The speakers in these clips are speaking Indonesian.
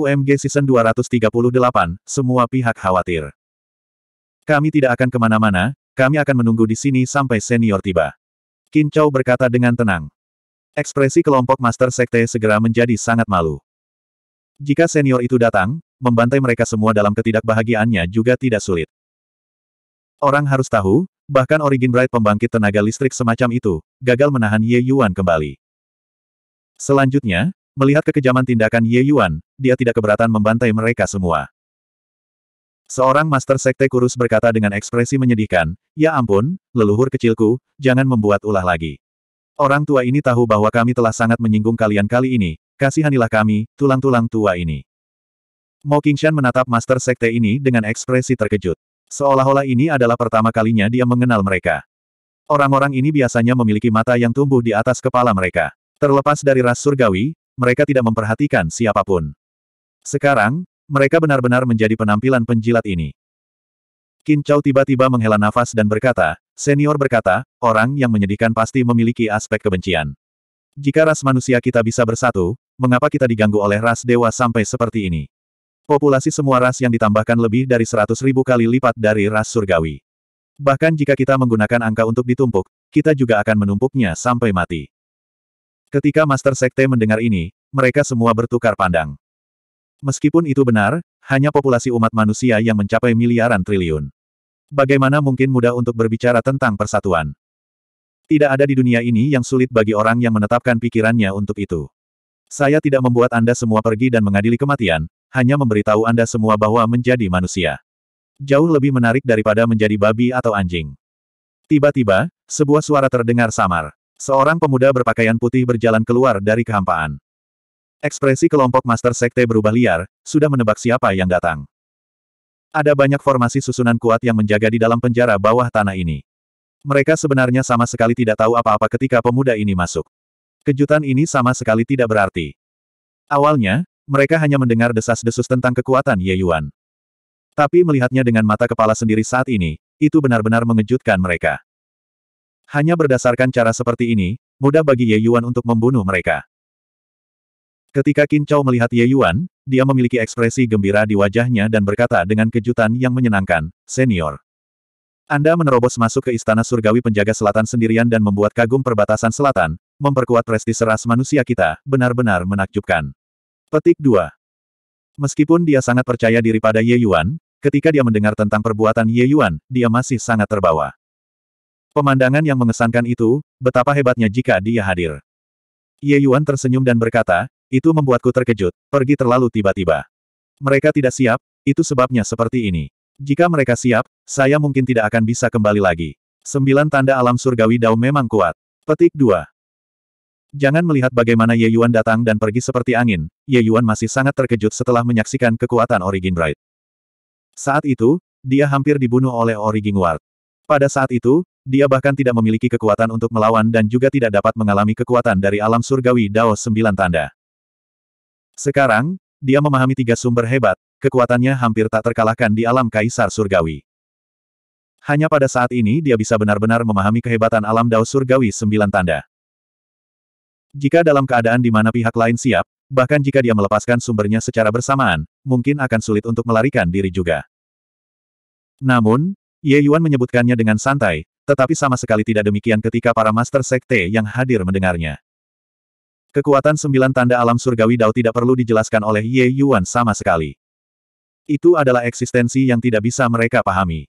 UMG Season 238, semua pihak khawatir. Kami tidak akan kemana-mana, kami akan menunggu di sini sampai senior tiba. Qin Chou berkata dengan tenang. Ekspresi kelompok Master Sekte segera menjadi sangat malu. Jika senior itu datang, membantai mereka semua dalam ketidakbahagiaannya juga tidak sulit. Orang harus tahu, bahkan Origin Bright pembangkit tenaga listrik semacam itu, gagal menahan Ye Yuan kembali. Selanjutnya, Melihat kekejaman tindakan Ye Yuan, dia tidak keberatan membantai mereka semua. Seorang Master Sekte Kurus berkata dengan ekspresi menyedihkan, Ya ampun, leluhur kecilku, jangan membuat ulah lagi. Orang tua ini tahu bahwa kami telah sangat menyinggung kalian kali ini, kasihanilah kami, tulang-tulang tua ini. Mo Qingshan menatap Master Sekte ini dengan ekspresi terkejut. Seolah-olah ini adalah pertama kalinya dia mengenal mereka. Orang-orang ini biasanya memiliki mata yang tumbuh di atas kepala mereka. Terlepas dari ras surgawi, mereka tidak memperhatikan siapapun. Sekarang, mereka benar-benar menjadi penampilan penjilat ini. Qin Chao tiba-tiba menghela nafas dan berkata, senior berkata, orang yang menyedihkan pasti memiliki aspek kebencian. Jika ras manusia kita bisa bersatu, mengapa kita diganggu oleh ras dewa sampai seperti ini? Populasi semua ras yang ditambahkan lebih dari seratus ribu kali lipat dari ras surgawi. Bahkan jika kita menggunakan angka untuk ditumpuk, kita juga akan menumpuknya sampai mati. Ketika Master Sekte mendengar ini, mereka semua bertukar pandang. Meskipun itu benar, hanya populasi umat manusia yang mencapai miliaran triliun. Bagaimana mungkin mudah untuk berbicara tentang persatuan? Tidak ada di dunia ini yang sulit bagi orang yang menetapkan pikirannya untuk itu. Saya tidak membuat Anda semua pergi dan mengadili kematian, hanya memberitahu Anda semua bahwa menjadi manusia. Jauh lebih menarik daripada menjadi babi atau anjing. Tiba-tiba, sebuah suara terdengar samar. Seorang pemuda berpakaian putih berjalan keluar dari kehampaan. Ekspresi kelompok Master Sekte berubah liar, sudah menebak siapa yang datang. Ada banyak formasi susunan kuat yang menjaga di dalam penjara bawah tanah ini. Mereka sebenarnya sama sekali tidak tahu apa-apa ketika pemuda ini masuk. Kejutan ini sama sekali tidak berarti. Awalnya, mereka hanya mendengar desas-desus tentang kekuatan Ye Yuan. Tapi melihatnya dengan mata kepala sendiri saat ini, itu benar-benar mengejutkan mereka. Hanya berdasarkan cara seperti ini, mudah bagi Ye Yuan untuk membunuh mereka. Ketika Qin Chao melihat Ye Yuan, dia memiliki ekspresi gembira di wajahnya dan berkata dengan kejutan yang menyenangkan, Senior. Anda menerobos masuk ke Istana Surgawi Penjaga Selatan sendirian dan membuat kagum perbatasan selatan, memperkuat prestise ras manusia kita, benar-benar menakjubkan. Petik 2. Meskipun dia sangat percaya diri pada Ye Yuan, ketika dia mendengar tentang perbuatan Ye Yuan, dia masih sangat terbawa. Pemandangan yang mengesankan itu, betapa hebatnya jika dia hadir. Ye Yuan tersenyum dan berkata, itu membuatku terkejut, pergi terlalu tiba-tiba. Mereka tidak siap, itu sebabnya seperti ini. Jika mereka siap, saya mungkin tidak akan bisa kembali lagi. Sembilan tanda alam surgawi Dao memang kuat. Petik 2. Jangan melihat bagaimana Ye Yuan datang dan pergi seperti angin, Ye Yuan masih sangat terkejut setelah menyaksikan kekuatan Origin Bright. Saat itu, dia hampir dibunuh oleh Origin Ward. Pada saat itu, dia bahkan tidak memiliki kekuatan untuk melawan dan juga tidak dapat mengalami kekuatan dari alam surgawi Dao Sembilan Tanda. Sekarang, dia memahami tiga sumber hebat, kekuatannya hampir tak terkalahkan di alam kaisar surgawi. Hanya pada saat ini dia bisa benar-benar memahami kehebatan alam Dao Surgawi Sembilan Tanda. Jika dalam keadaan di mana pihak lain siap, bahkan jika dia melepaskan sumbernya secara bersamaan, mungkin akan sulit untuk melarikan diri juga. Namun, Ye Yuan menyebutkannya dengan santai, tetapi sama sekali tidak demikian ketika para Master Sekte yang hadir mendengarnya. Kekuatan sembilan tanda alam surgawi Dao tidak perlu dijelaskan oleh Ye Yuan sama sekali. Itu adalah eksistensi yang tidak bisa mereka pahami.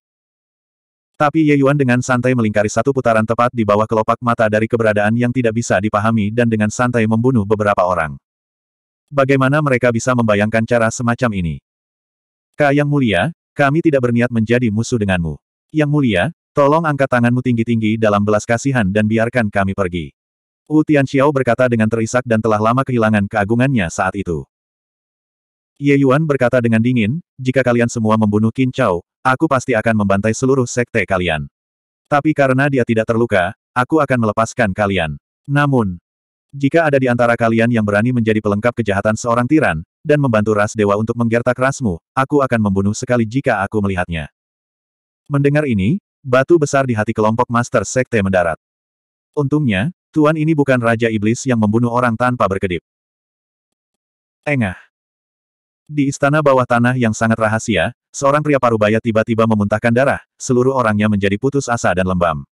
Tapi Ye Yuan dengan santai melingkari satu putaran tepat di bawah kelopak mata dari keberadaan yang tidak bisa dipahami dan dengan santai membunuh beberapa orang. Bagaimana mereka bisa membayangkan cara semacam ini? Kak Yang Mulia, kami tidak berniat menjadi musuh denganmu. Yang Mulia, Tolong angkat tanganmu tinggi-tinggi dalam belas kasihan dan biarkan kami pergi. Wu Tianxiao berkata dengan terisak dan telah lama kehilangan keagungannya saat itu. Ye Yuan berkata dengan dingin, jika kalian semua membunuh Qin Chao, aku pasti akan membantai seluruh sekte kalian. Tapi karena dia tidak terluka, aku akan melepaskan kalian. Namun, jika ada di antara kalian yang berani menjadi pelengkap kejahatan seorang tiran, dan membantu ras dewa untuk menggertak rasmu, aku akan membunuh sekali jika aku melihatnya. Mendengar ini, Batu besar di hati kelompok Master Sekte mendarat. Untungnya, Tuan ini bukan Raja Iblis yang membunuh orang tanpa berkedip. Engah. Di istana bawah tanah yang sangat rahasia, seorang pria parubaya tiba-tiba memuntahkan darah, seluruh orangnya menjadi putus asa dan lembam.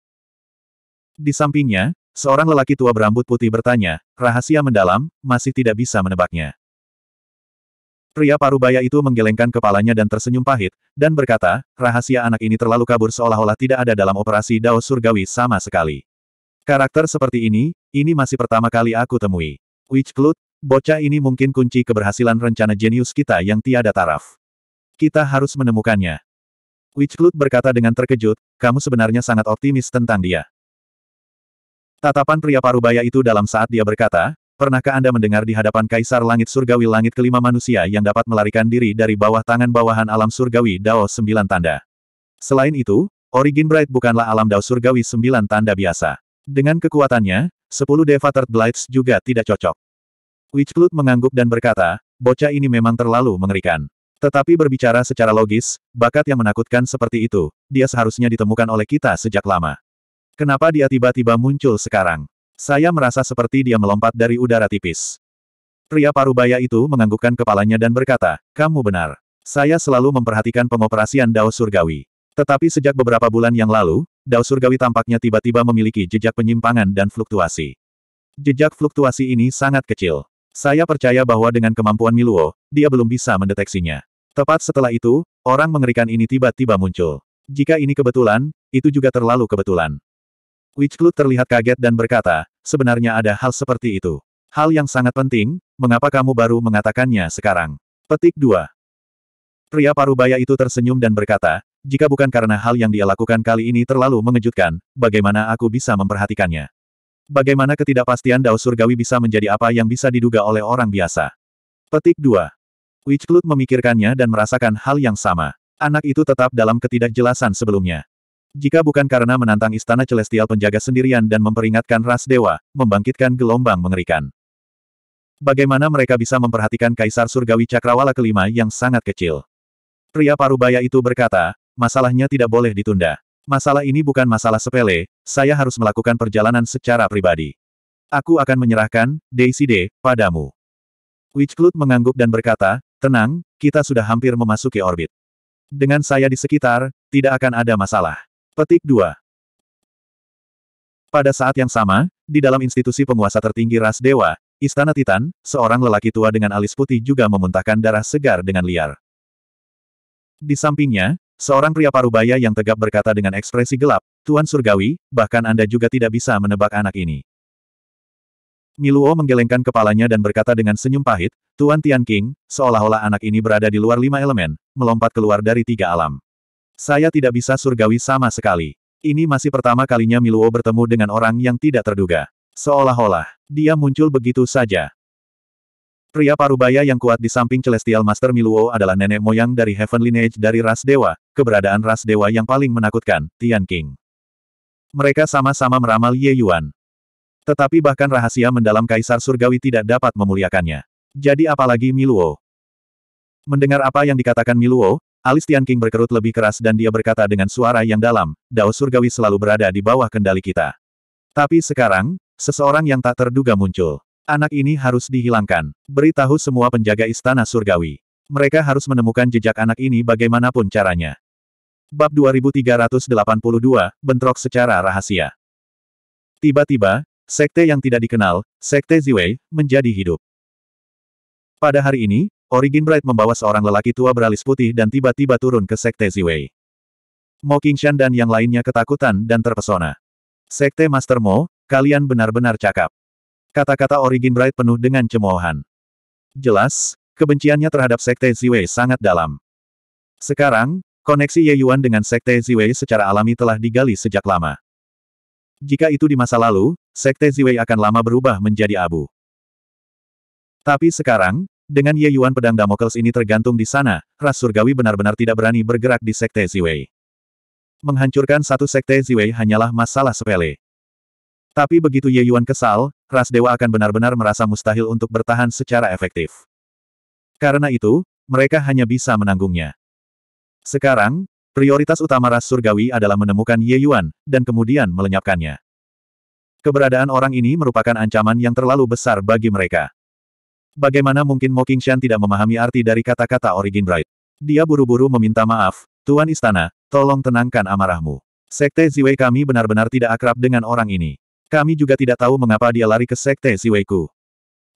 Di sampingnya, seorang lelaki tua berambut putih bertanya, rahasia mendalam, masih tidak bisa menebaknya. Pria parubaya itu menggelengkan kepalanya dan tersenyum pahit, dan berkata, rahasia anak ini terlalu kabur seolah-olah tidak ada dalam operasi Dao Surgawi sama sekali. Karakter seperti ini, ini masih pertama kali aku temui. Clute, bocah ini mungkin kunci keberhasilan rencana jenius kita yang tiada taraf. Kita harus menemukannya. Clute berkata dengan terkejut, kamu sebenarnya sangat optimis tentang dia. Tatapan pria parubaya itu dalam saat dia berkata, Pernahkah Anda mendengar di hadapan Kaisar Langit Surgawi langit kelima manusia yang dapat melarikan diri dari bawah tangan bawahan alam surgawi Dao Sembilan Tanda? Selain itu, Origin Bright bukanlah alam Dao Surgawi Sembilan Tanda biasa. Dengan kekuatannya, sepuluh Deva Third Blights juga tidak cocok. Witchblood mengangguk dan berkata, bocah ini memang terlalu mengerikan. Tetapi berbicara secara logis, bakat yang menakutkan seperti itu, dia seharusnya ditemukan oleh kita sejak lama. Kenapa dia tiba-tiba muncul sekarang? Saya merasa seperti dia melompat dari udara tipis. Pria parubaya itu menganggukkan kepalanya dan berkata, kamu benar. Saya selalu memperhatikan pengoperasian Dao Surgawi. Tetapi sejak beberapa bulan yang lalu, Dao Surgawi tampaknya tiba-tiba memiliki jejak penyimpangan dan fluktuasi. Jejak fluktuasi ini sangat kecil. Saya percaya bahwa dengan kemampuan Miluo, dia belum bisa mendeteksinya. Tepat setelah itu, orang mengerikan ini tiba-tiba muncul. Jika ini kebetulan, itu juga terlalu kebetulan. Wichklut terlihat kaget dan berkata, sebenarnya ada hal seperti itu. Hal yang sangat penting, mengapa kamu baru mengatakannya sekarang? Petik 2. Pria parubaya itu tersenyum dan berkata, jika bukan karena hal yang dia lakukan kali ini terlalu mengejutkan, bagaimana aku bisa memperhatikannya? Bagaimana ketidakpastian Dao Surgawi bisa menjadi apa yang bisa diduga oleh orang biasa? Petik 2. Wichklut memikirkannya dan merasakan hal yang sama. Anak itu tetap dalam ketidakjelasan sebelumnya. Jika bukan karena menantang istana celestial penjaga sendirian dan memperingatkan ras dewa, membangkitkan gelombang mengerikan. Bagaimana mereka bisa memperhatikan Kaisar Surgawi Cakrawala kelima yang sangat kecil? Pria parubaya itu berkata, masalahnya tidak boleh ditunda. Masalah ini bukan masalah sepele, saya harus melakukan perjalanan secara pribadi. Aku akan menyerahkan, D padamu. Witchclut mengangguk dan berkata, tenang, kita sudah hampir memasuki orbit. Dengan saya di sekitar, tidak akan ada masalah. Petik 2. Pada saat yang sama, di dalam institusi penguasa tertinggi ras dewa, Istana Titan, seorang lelaki tua dengan alis putih juga memuntahkan darah segar dengan liar. Di sampingnya, seorang pria parubaya yang tegap berkata dengan ekspresi gelap, Tuan Surgawi, bahkan Anda juga tidak bisa menebak anak ini. Miluo menggelengkan kepalanya dan berkata dengan senyum pahit, Tuan Tian King, seolah-olah anak ini berada di luar lima elemen, melompat keluar dari tiga alam. Saya tidak bisa surgawi sama sekali. Ini masih pertama kalinya Miluo bertemu dengan orang yang tidak terduga. Seolah-olah, dia muncul begitu saja. Pria parubaya yang kuat di samping Celestial Master Miluo adalah nenek moyang dari Heaven Lineage dari ras dewa, keberadaan ras dewa yang paling menakutkan, Tian King. Mereka sama-sama meramal Ye Yuan. Tetapi bahkan rahasia mendalam Kaisar Surgawi tidak dapat memuliakannya. Jadi apalagi Miluo. Mendengar apa yang dikatakan Miluo, Alis King berkerut lebih keras dan dia berkata dengan suara yang dalam, Dao Surgawi selalu berada di bawah kendali kita. Tapi sekarang, seseorang yang tak terduga muncul. Anak ini harus dihilangkan. Beritahu semua penjaga istana surgawi. Mereka harus menemukan jejak anak ini bagaimanapun caranya. Bab 2382, Bentrok secara rahasia. Tiba-tiba, sekte yang tidak dikenal, sekte Ziwei, menjadi hidup. Pada hari ini, Origin Bright membawa seorang lelaki tua beralis putih dan tiba-tiba turun ke Sekte Ziwei. Mo Qingshan dan yang lainnya ketakutan dan terpesona. Sekte Master Mo, kalian benar-benar cakap. Kata-kata Origin Bright penuh dengan cemoohan. Jelas, kebenciannya terhadap Sekte Ziwei sangat dalam. Sekarang, koneksi Ye Yuan dengan Sekte Ziwei secara alami telah digali sejak lama. Jika itu di masa lalu, Sekte Ziwei akan lama berubah menjadi abu. Tapi sekarang, dengan Ye Yuan pedang Damokles ini tergantung di sana, ras surgawi benar-benar tidak berani bergerak di Sekte Ziwei. Menghancurkan satu Sekte Ziwei hanyalah masalah sepele. Tapi begitu Ye Yuan kesal, ras dewa akan benar-benar merasa mustahil untuk bertahan secara efektif. Karena itu, mereka hanya bisa menanggungnya. Sekarang, prioritas utama ras surgawi adalah menemukan Ye Yuan, dan kemudian melenyapkannya. Keberadaan orang ini merupakan ancaman yang terlalu besar bagi mereka. Bagaimana mungkin Mo Qingshan tidak memahami arti dari kata-kata Origin Bright? Dia buru-buru meminta maaf, Tuan Istana, tolong tenangkan amarahmu. Sekte Ziwei kami benar-benar tidak akrab dengan orang ini. Kami juga tidak tahu mengapa dia lari ke Sekte Ziweiku.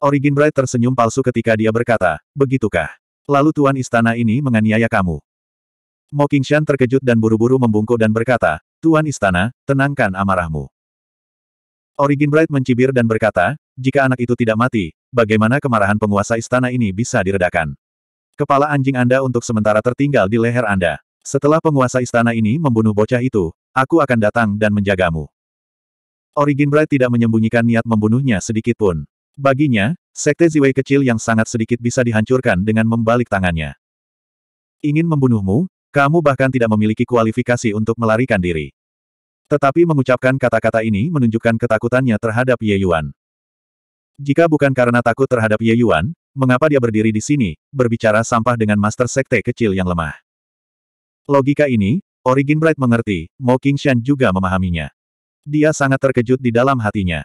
Origin Bright tersenyum palsu ketika dia berkata, begitukah? Lalu Tuan Istana ini menganiaya kamu. Mo Qingshan terkejut dan buru-buru membungkuk dan berkata, Tuan Istana, tenangkan amarahmu. Origin Bright mencibir dan berkata, jika anak itu tidak mati, bagaimana kemarahan penguasa istana ini bisa diredakan? Kepala anjing Anda untuk sementara tertinggal di leher Anda. Setelah penguasa istana ini membunuh bocah itu, aku akan datang dan menjagamu. Origin Bright tidak menyembunyikan niat membunuhnya sedikitpun. Baginya, sekte Ziwei kecil yang sangat sedikit bisa dihancurkan dengan membalik tangannya. Ingin membunuhmu, kamu bahkan tidak memiliki kualifikasi untuk melarikan diri. Tetapi mengucapkan kata-kata ini menunjukkan ketakutannya terhadap Ye Yuan. Jika bukan karena takut terhadap Ye Yuan, mengapa dia berdiri di sini, berbicara sampah dengan master sekte kecil yang lemah? Logika ini, Origin Bright mengerti, Mo Qingshan juga memahaminya. Dia sangat terkejut di dalam hatinya.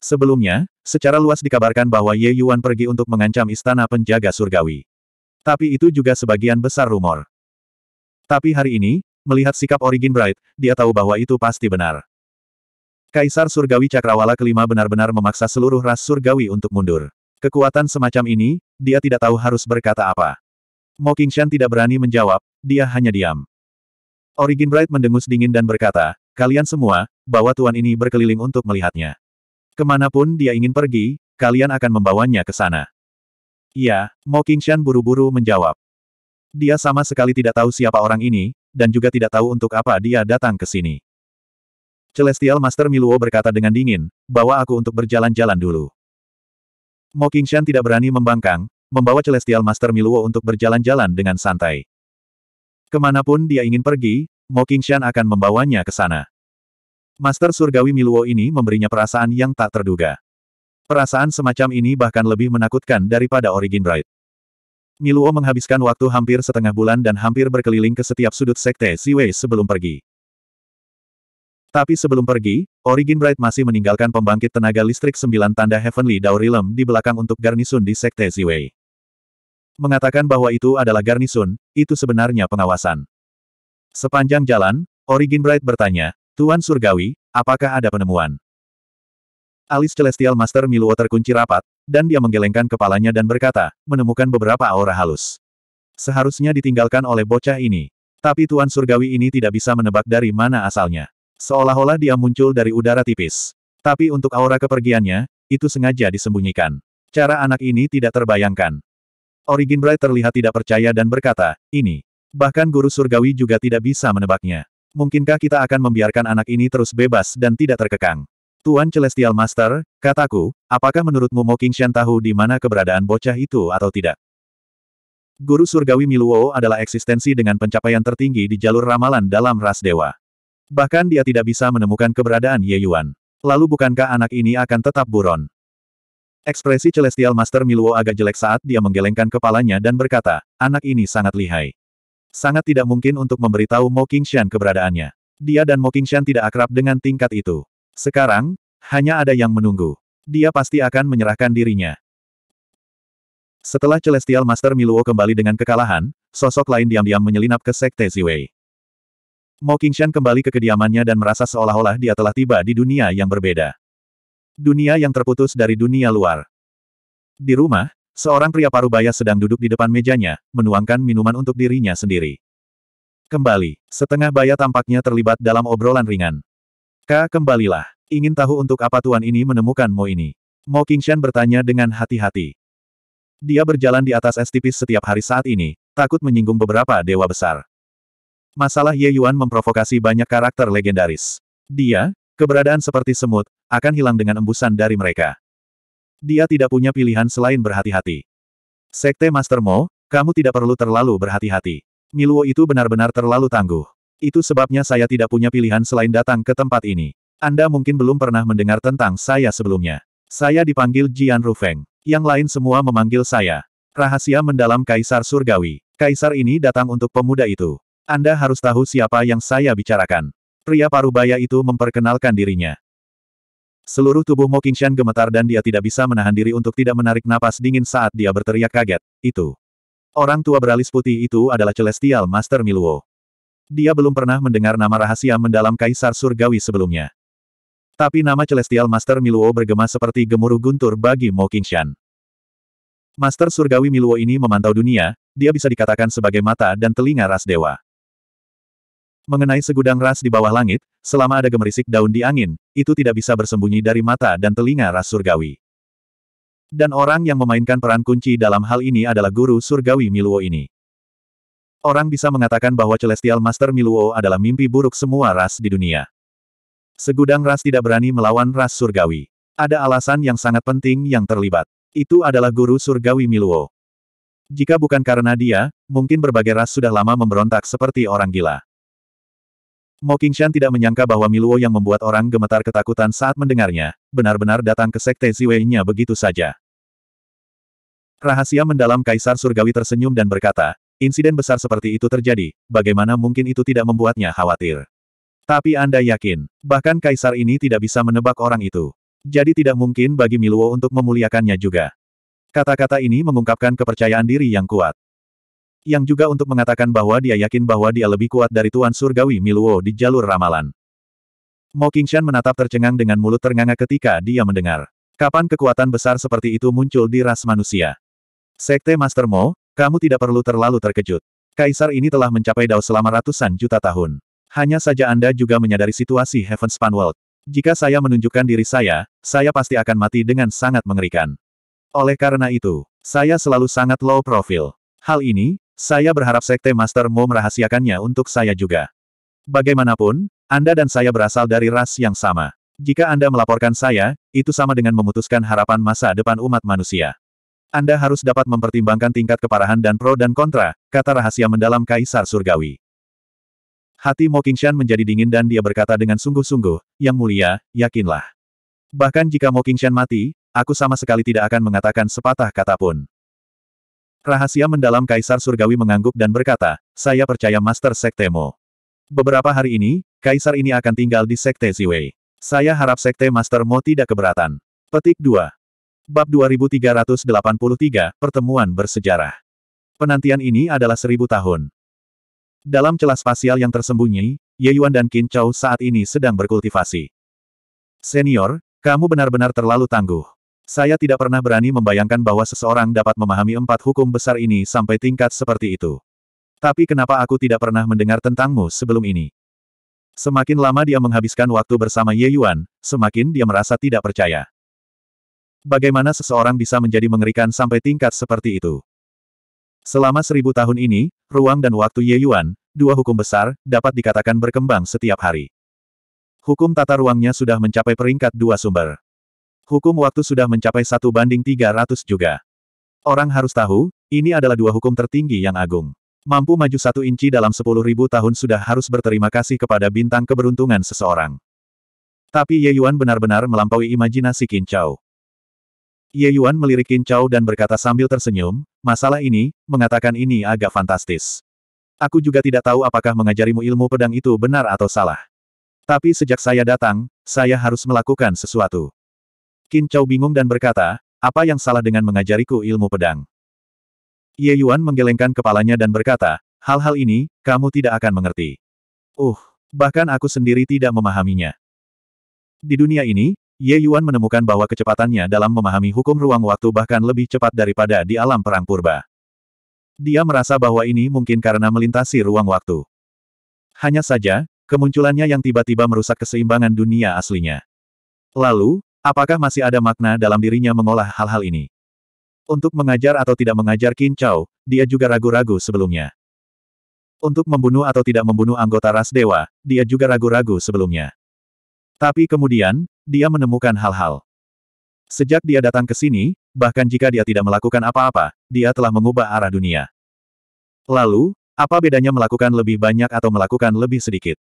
Sebelumnya, secara luas dikabarkan bahwa Ye Yuan pergi untuk mengancam istana penjaga surgawi. Tapi itu juga sebagian besar rumor. Tapi hari ini, Melihat sikap Origin Bright, dia tahu bahwa itu pasti benar. Kaisar Surgawi Cakrawala kelima benar-benar memaksa seluruh ras Surgawi untuk mundur. Kekuatan semacam ini, dia tidak tahu harus berkata apa. Mo Qingshan tidak berani menjawab, dia hanya diam. Origin Bright mendengus dingin dan berkata, kalian semua, bawa tuan ini berkeliling untuk melihatnya. Kemanapun dia ingin pergi, kalian akan membawanya ke sana. Ya, Mo Qingshan buru-buru menjawab. Dia sama sekali tidak tahu siapa orang ini, dan juga tidak tahu untuk apa dia datang ke sini. Celestial Master Miluo berkata dengan dingin, bawa aku untuk berjalan-jalan dulu. Mo Qingshan tidak berani membangkang, membawa Celestial Master Miluo untuk berjalan-jalan dengan santai. Kemanapun dia ingin pergi, Mo Qingshan akan membawanya ke sana. Master Surgawi Miluo ini memberinya perasaan yang tak terduga. Perasaan semacam ini bahkan lebih menakutkan daripada Origin Bright. Miluo menghabiskan waktu hampir setengah bulan dan hampir berkeliling ke setiap sudut sekte Siwei sebelum pergi. Tapi sebelum pergi, Origin Bright masih meninggalkan pembangkit tenaga listrik sembilan tanda Heavenly Daurilem di belakang untuk garnisun di sekte Siwei. Mengatakan bahwa itu adalah garnisun, itu sebenarnya pengawasan. Sepanjang jalan, Origin Bright bertanya, Tuan Surgawi, apakah ada penemuan? Alis Celestial Master Miluo terkunci rapat, dan dia menggelengkan kepalanya dan berkata, menemukan beberapa aura halus. Seharusnya ditinggalkan oleh bocah ini. Tapi Tuan Surgawi ini tidak bisa menebak dari mana asalnya. Seolah-olah dia muncul dari udara tipis. Tapi untuk aura kepergiannya, itu sengaja disembunyikan. Cara anak ini tidak terbayangkan. Origin Bright terlihat tidak percaya dan berkata, ini. Bahkan Guru Surgawi juga tidak bisa menebaknya. Mungkinkah kita akan membiarkan anak ini terus bebas dan tidak terkekang? Tuan Celestial Master, kataku, apakah menurutmu Mo Shan tahu di mana keberadaan bocah itu atau tidak? Guru Surgawi Miluo adalah eksistensi dengan pencapaian tertinggi di jalur ramalan dalam ras dewa. Bahkan dia tidak bisa menemukan keberadaan Ye Yuan. Lalu bukankah anak ini akan tetap buron? Ekspresi Celestial Master Miluo agak jelek saat dia menggelengkan kepalanya dan berkata, anak ini sangat lihai. Sangat tidak mungkin untuk memberitahu Mo Qingshan keberadaannya. Dia dan Mo Qingshan tidak akrab dengan tingkat itu. Sekarang, hanya ada yang menunggu. Dia pasti akan menyerahkan dirinya. Setelah Celestial Master Miluo kembali dengan kekalahan, sosok lain diam-diam menyelinap ke Sekte Ziwei. Mo Qingshan kembali ke kediamannya dan merasa seolah-olah dia telah tiba di dunia yang berbeda. Dunia yang terputus dari dunia luar. Di rumah, seorang pria parubaya sedang duduk di depan mejanya, menuangkan minuman untuk dirinya sendiri. Kembali, setengah baya tampaknya terlibat dalam obrolan ringan. Ka kembalilah. Ingin tahu untuk apa tuan ini menemukan Mo ini? Mo Qingshan bertanya dengan hati-hati. Dia berjalan di atas es tipis setiap hari saat ini, takut menyinggung beberapa dewa besar. Masalah Ye Yuan memprovokasi banyak karakter legendaris. Dia, keberadaan seperti semut, akan hilang dengan embusan dari mereka. Dia tidak punya pilihan selain berhati-hati. Sekte Master Mo, kamu tidak perlu terlalu berhati-hati. Miluo itu benar-benar terlalu tangguh. Itu sebabnya saya tidak punya pilihan selain datang ke tempat ini. Anda mungkin belum pernah mendengar tentang saya sebelumnya. Saya dipanggil Jian Rufeng. Yang lain semua memanggil saya. Rahasia mendalam Kaisar Surgawi. Kaisar ini datang untuk pemuda itu. Anda harus tahu siapa yang saya bicarakan. Pria parubaya itu memperkenalkan dirinya. Seluruh tubuh Mo Qingshan gemetar dan dia tidak bisa menahan diri untuk tidak menarik napas dingin saat dia berteriak kaget, itu. Orang tua beralis putih itu adalah Celestial Master Miluo. Dia belum pernah mendengar nama rahasia mendalam Kaisar Surgawi sebelumnya. Tapi nama Celestial Master Miluo bergema seperti gemuruh guntur bagi Mo Qingshan. Master Surgawi Miluo ini memantau dunia, dia bisa dikatakan sebagai mata dan telinga ras dewa. Mengenai segudang ras di bawah langit, selama ada gemerisik daun di angin, itu tidak bisa bersembunyi dari mata dan telinga ras surgawi. Dan orang yang memainkan peran kunci dalam hal ini adalah guru surgawi Miluo ini. Orang bisa mengatakan bahwa Celestial Master Miluo adalah mimpi buruk semua ras di dunia. Segudang ras tidak berani melawan ras surgawi. Ada alasan yang sangat penting yang terlibat. Itu adalah guru surgawi Miluo. Jika bukan karena dia, mungkin berbagai ras sudah lama memberontak seperti orang gila. Mo Qingshan tidak menyangka bahwa Miluo yang membuat orang gemetar ketakutan saat mendengarnya, benar-benar datang ke sekte Ziwei-nya begitu saja. Rahasia mendalam Kaisar Surgawi tersenyum dan berkata, Insiden besar seperti itu terjadi, bagaimana mungkin itu tidak membuatnya khawatir? Tapi Anda yakin, bahkan kaisar ini tidak bisa menebak orang itu. Jadi tidak mungkin bagi Miluo untuk memuliakannya juga. Kata-kata ini mengungkapkan kepercayaan diri yang kuat. Yang juga untuk mengatakan bahwa dia yakin bahwa dia lebih kuat dari Tuan Surgawi Miluo di jalur ramalan. Mo Qingshan menatap tercengang dengan mulut ternganga ketika dia mendengar. Kapan kekuatan besar seperti itu muncul di ras manusia? Sekte Master Mo, kamu tidak perlu terlalu terkejut. Kaisar ini telah mencapai Dao selama ratusan juta tahun. Hanya saja Anda juga menyadari situasi Heavenspan World. Jika saya menunjukkan diri saya, saya pasti akan mati dengan sangat mengerikan. Oleh karena itu, saya selalu sangat low profile. Hal ini, saya berharap Sekte Master Mo merahasiakannya untuk saya juga. Bagaimanapun, Anda dan saya berasal dari ras yang sama. Jika Anda melaporkan saya, itu sama dengan memutuskan harapan masa depan umat manusia. Anda harus dapat mempertimbangkan tingkat keparahan dan pro dan kontra, kata rahasia mendalam Kaisar Surgawi. Hati Mokingshan menjadi dingin dan dia berkata dengan sungguh-sungguh, Yang mulia, yakinlah. Bahkan jika Mokingshan mati, aku sama sekali tidak akan mengatakan sepatah kata pun. Rahasia mendalam Kaisar Surgawi mengangguk dan berkata, saya percaya Master Sekte Mo. Beberapa hari ini, Kaisar ini akan tinggal di Sekte Ziwei. Saya harap Sekte Master Mo tidak keberatan. Petik 2. Bab 2383, Pertemuan Bersejarah. Penantian ini adalah seribu tahun. Dalam celah spasial yang tersembunyi, Ye Yuan dan Qin Chou saat ini sedang berkultivasi. Senior, kamu benar-benar terlalu tangguh. Saya tidak pernah berani membayangkan bahwa seseorang dapat memahami empat hukum besar ini sampai tingkat seperti itu. Tapi kenapa aku tidak pernah mendengar tentangmu sebelum ini? Semakin lama dia menghabiskan waktu bersama Ye Yuan, semakin dia merasa tidak percaya. Bagaimana seseorang bisa menjadi mengerikan sampai tingkat seperti itu? Selama seribu tahun ini, ruang dan waktu Ye Yuan, dua hukum besar, dapat dikatakan berkembang setiap hari. Hukum tata ruangnya sudah mencapai peringkat dua sumber. Hukum waktu sudah mencapai satu banding 300 juga. Orang harus tahu, ini adalah dua hukum tertinggi yang agung. Mampu maju satu inci dalam sepuluh ribu tahun sudah harus berterima kasih kepada bintang keberuntungan seseorang. Tapi Ye Yuan benar-benar melampaui imajinasi Qin Ye Yuan melirik Qin Chao dan berkata sambil tersenyum, masalah ini, mengatakan ini agak fantastis. Aku juga tidak tahu apakah mengajarimu ilmu pedang itu benar atau salah. Tapi sejak saya datang, saya harus melakukan sesuatu. Qin Chao bingung dan berkata, apa yang salah dengan mengajariku ilmu pedang? Ye Yuan menggelengkan kepalanya dan berkata, hal-hal ini, kamu tidak akan mengerti. Uh, bahkan aku sendiri tidak memahaminya. Di dunia ini, Ye Yuan menemukan bahwa kecepatannya dalam memahami hukum ruang waktu bahkan lebih cepat daripada di alam perang purba. Dia merasa bahwa ini mungkin karena melintasi ruang waktu. Hanya saja, kemunculannya yang tiba-tiba merusak keseimbangan dunia aslinya. Lalu, apakah masih ada makna dalam dirinya mengolah hal-hal ini? Untuk mengajar atau tidak mengajar Qin Chao, dia juga ragu-ragu sebelumnya. Untuk membunuh atau tidak membunuh anggota ras dewa, dia juga ragu-ragu sebelumnya. Tapi kemudian, dia menemukan hal-hal. Sejak dia datang ke sini, bahkan jika dia tidak melakukan apa-apa, dia telah mengubah arah dunia. Lalu, apa bedanya melakukan lebih banyak atau melakukan lebih sedikit?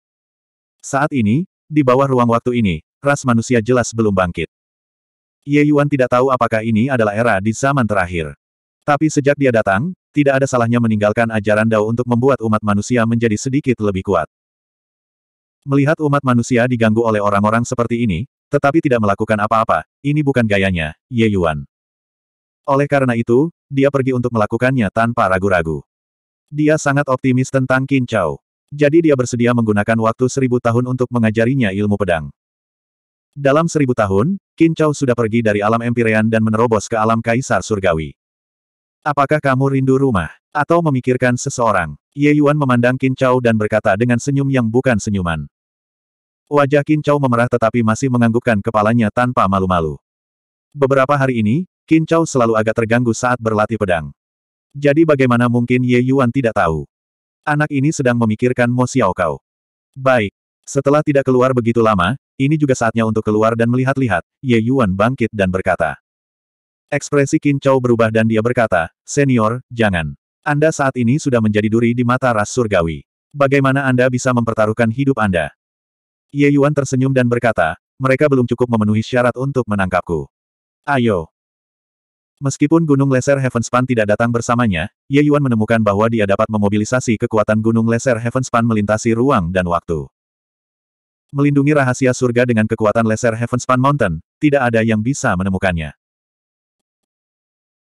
Saat ini, di bawah ruang waktu ini, ras manusia jelas belum bangkit. Ye Yuan tidak tahu apakah ini adalah era di zaman terakhir. Tapi sejak dia datang, tidak ada salahnya meninggalkan ajaran Dao untuk membuat umat manusia menjadi sedikit lebih kuat. Melihat umat manusia diganggu oleh orang-orang seperti ini, tetapi tidak melakukan apa-apa, ini bukan gayanya, Ye Yuan. Oleh karena itu, dia pergi untuk melakukannya tanpa ragu-ragu. Dia sangat optimis tentang Qin Chao. Jadi dia bersedia menggunakan waktu seribu tahun untuk mengajarinya ilmu pedang. Dalam seribu tahun, Qin Chao sudah pergi dari alam empirean dan menerobos ke alam kaisar surgawi. Apakah kamu rindu rumah? Atau memikirkan seseorang? Ye Yuan memandang Qin Chao dan berkata dengan senyum yang bukan senyuman. Wajah Kincau memerah tetapi masih menganggukkan kepalanya tanpa malu-malu. Beberapa hari ini, Kincau selalu agak terganggu saat berlatih pedang. Jadi bagaimana mungkin Ye Yuan tidak tahu? Anak ini sedang memikirkan Mo Xiao Baik. Setelah tidak keluar begitu lama, ini juga saatnya untuk keluar dan melihat-lihat, Ye Yuan bangkit dan berkata. Ekspresi Kincau berubah dan dia berkata, Senior, jangan. Anda saat ini sudah menjadi duri di mata ras surgawi. Bagaimana Anda bisa mempertaruhkan hidup Anda? Ye Yuan tersenyum dan berkata, mereka belum cukup memenuhi syarat untuk menangkapku. Ayo. Meskipun Gunung Lesser Heavenspan tidak datang bersamanya, Ye Yuan menemukan bahwa dia dapat memobilisasi kekuatan Gunung Lesser Heavenspan melintasi ruang dan waktu. Melindungi rahasia surga dengan kekuatan Lesser Heavenspan Mountain, tidak ada yang bisa menemukannya.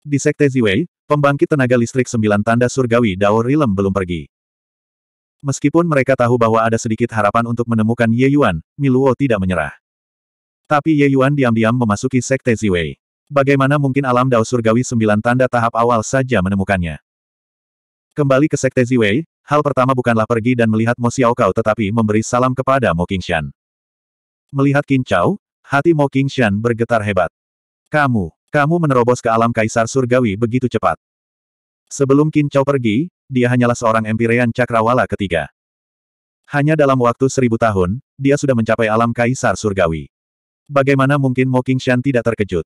Di Sekte Ziwei, pembangkit tenaga listrik sembilan tanda surgawi Dao Rilem belum pergi. Meskipun mereka tahu bahwa ada sedikit harapan untuk menemukan Ye Yuan, Miluo tidak menyerah. Tapi Ye Yuan diam-diam memasuki Sekte Ziwei. Bagaimana mungkin alam dao surgawi sembilan tanda tahap awal saja menemukannya? Kembali ke Sekte Ziwei, hal pertama bukanlah pergi dan melihat Mo Xiaokao tetapi memberi salam kepada Mo Qingshan. Melihat Qin Chao, hati Mo Qingshan bergetar hebat. Kamu, kamu menerobos ke alam kaisar surgawi begitu cepat. Sebelum Qin Chao pergi, dia hanyalah seorang Empirean Cakrawala ketiga. Hanya dalam waktu seribu tahun, dia sudah mencapai alam kaisar surgawi. Bagaimana mungkin Mo Qingshan tidak terkejut?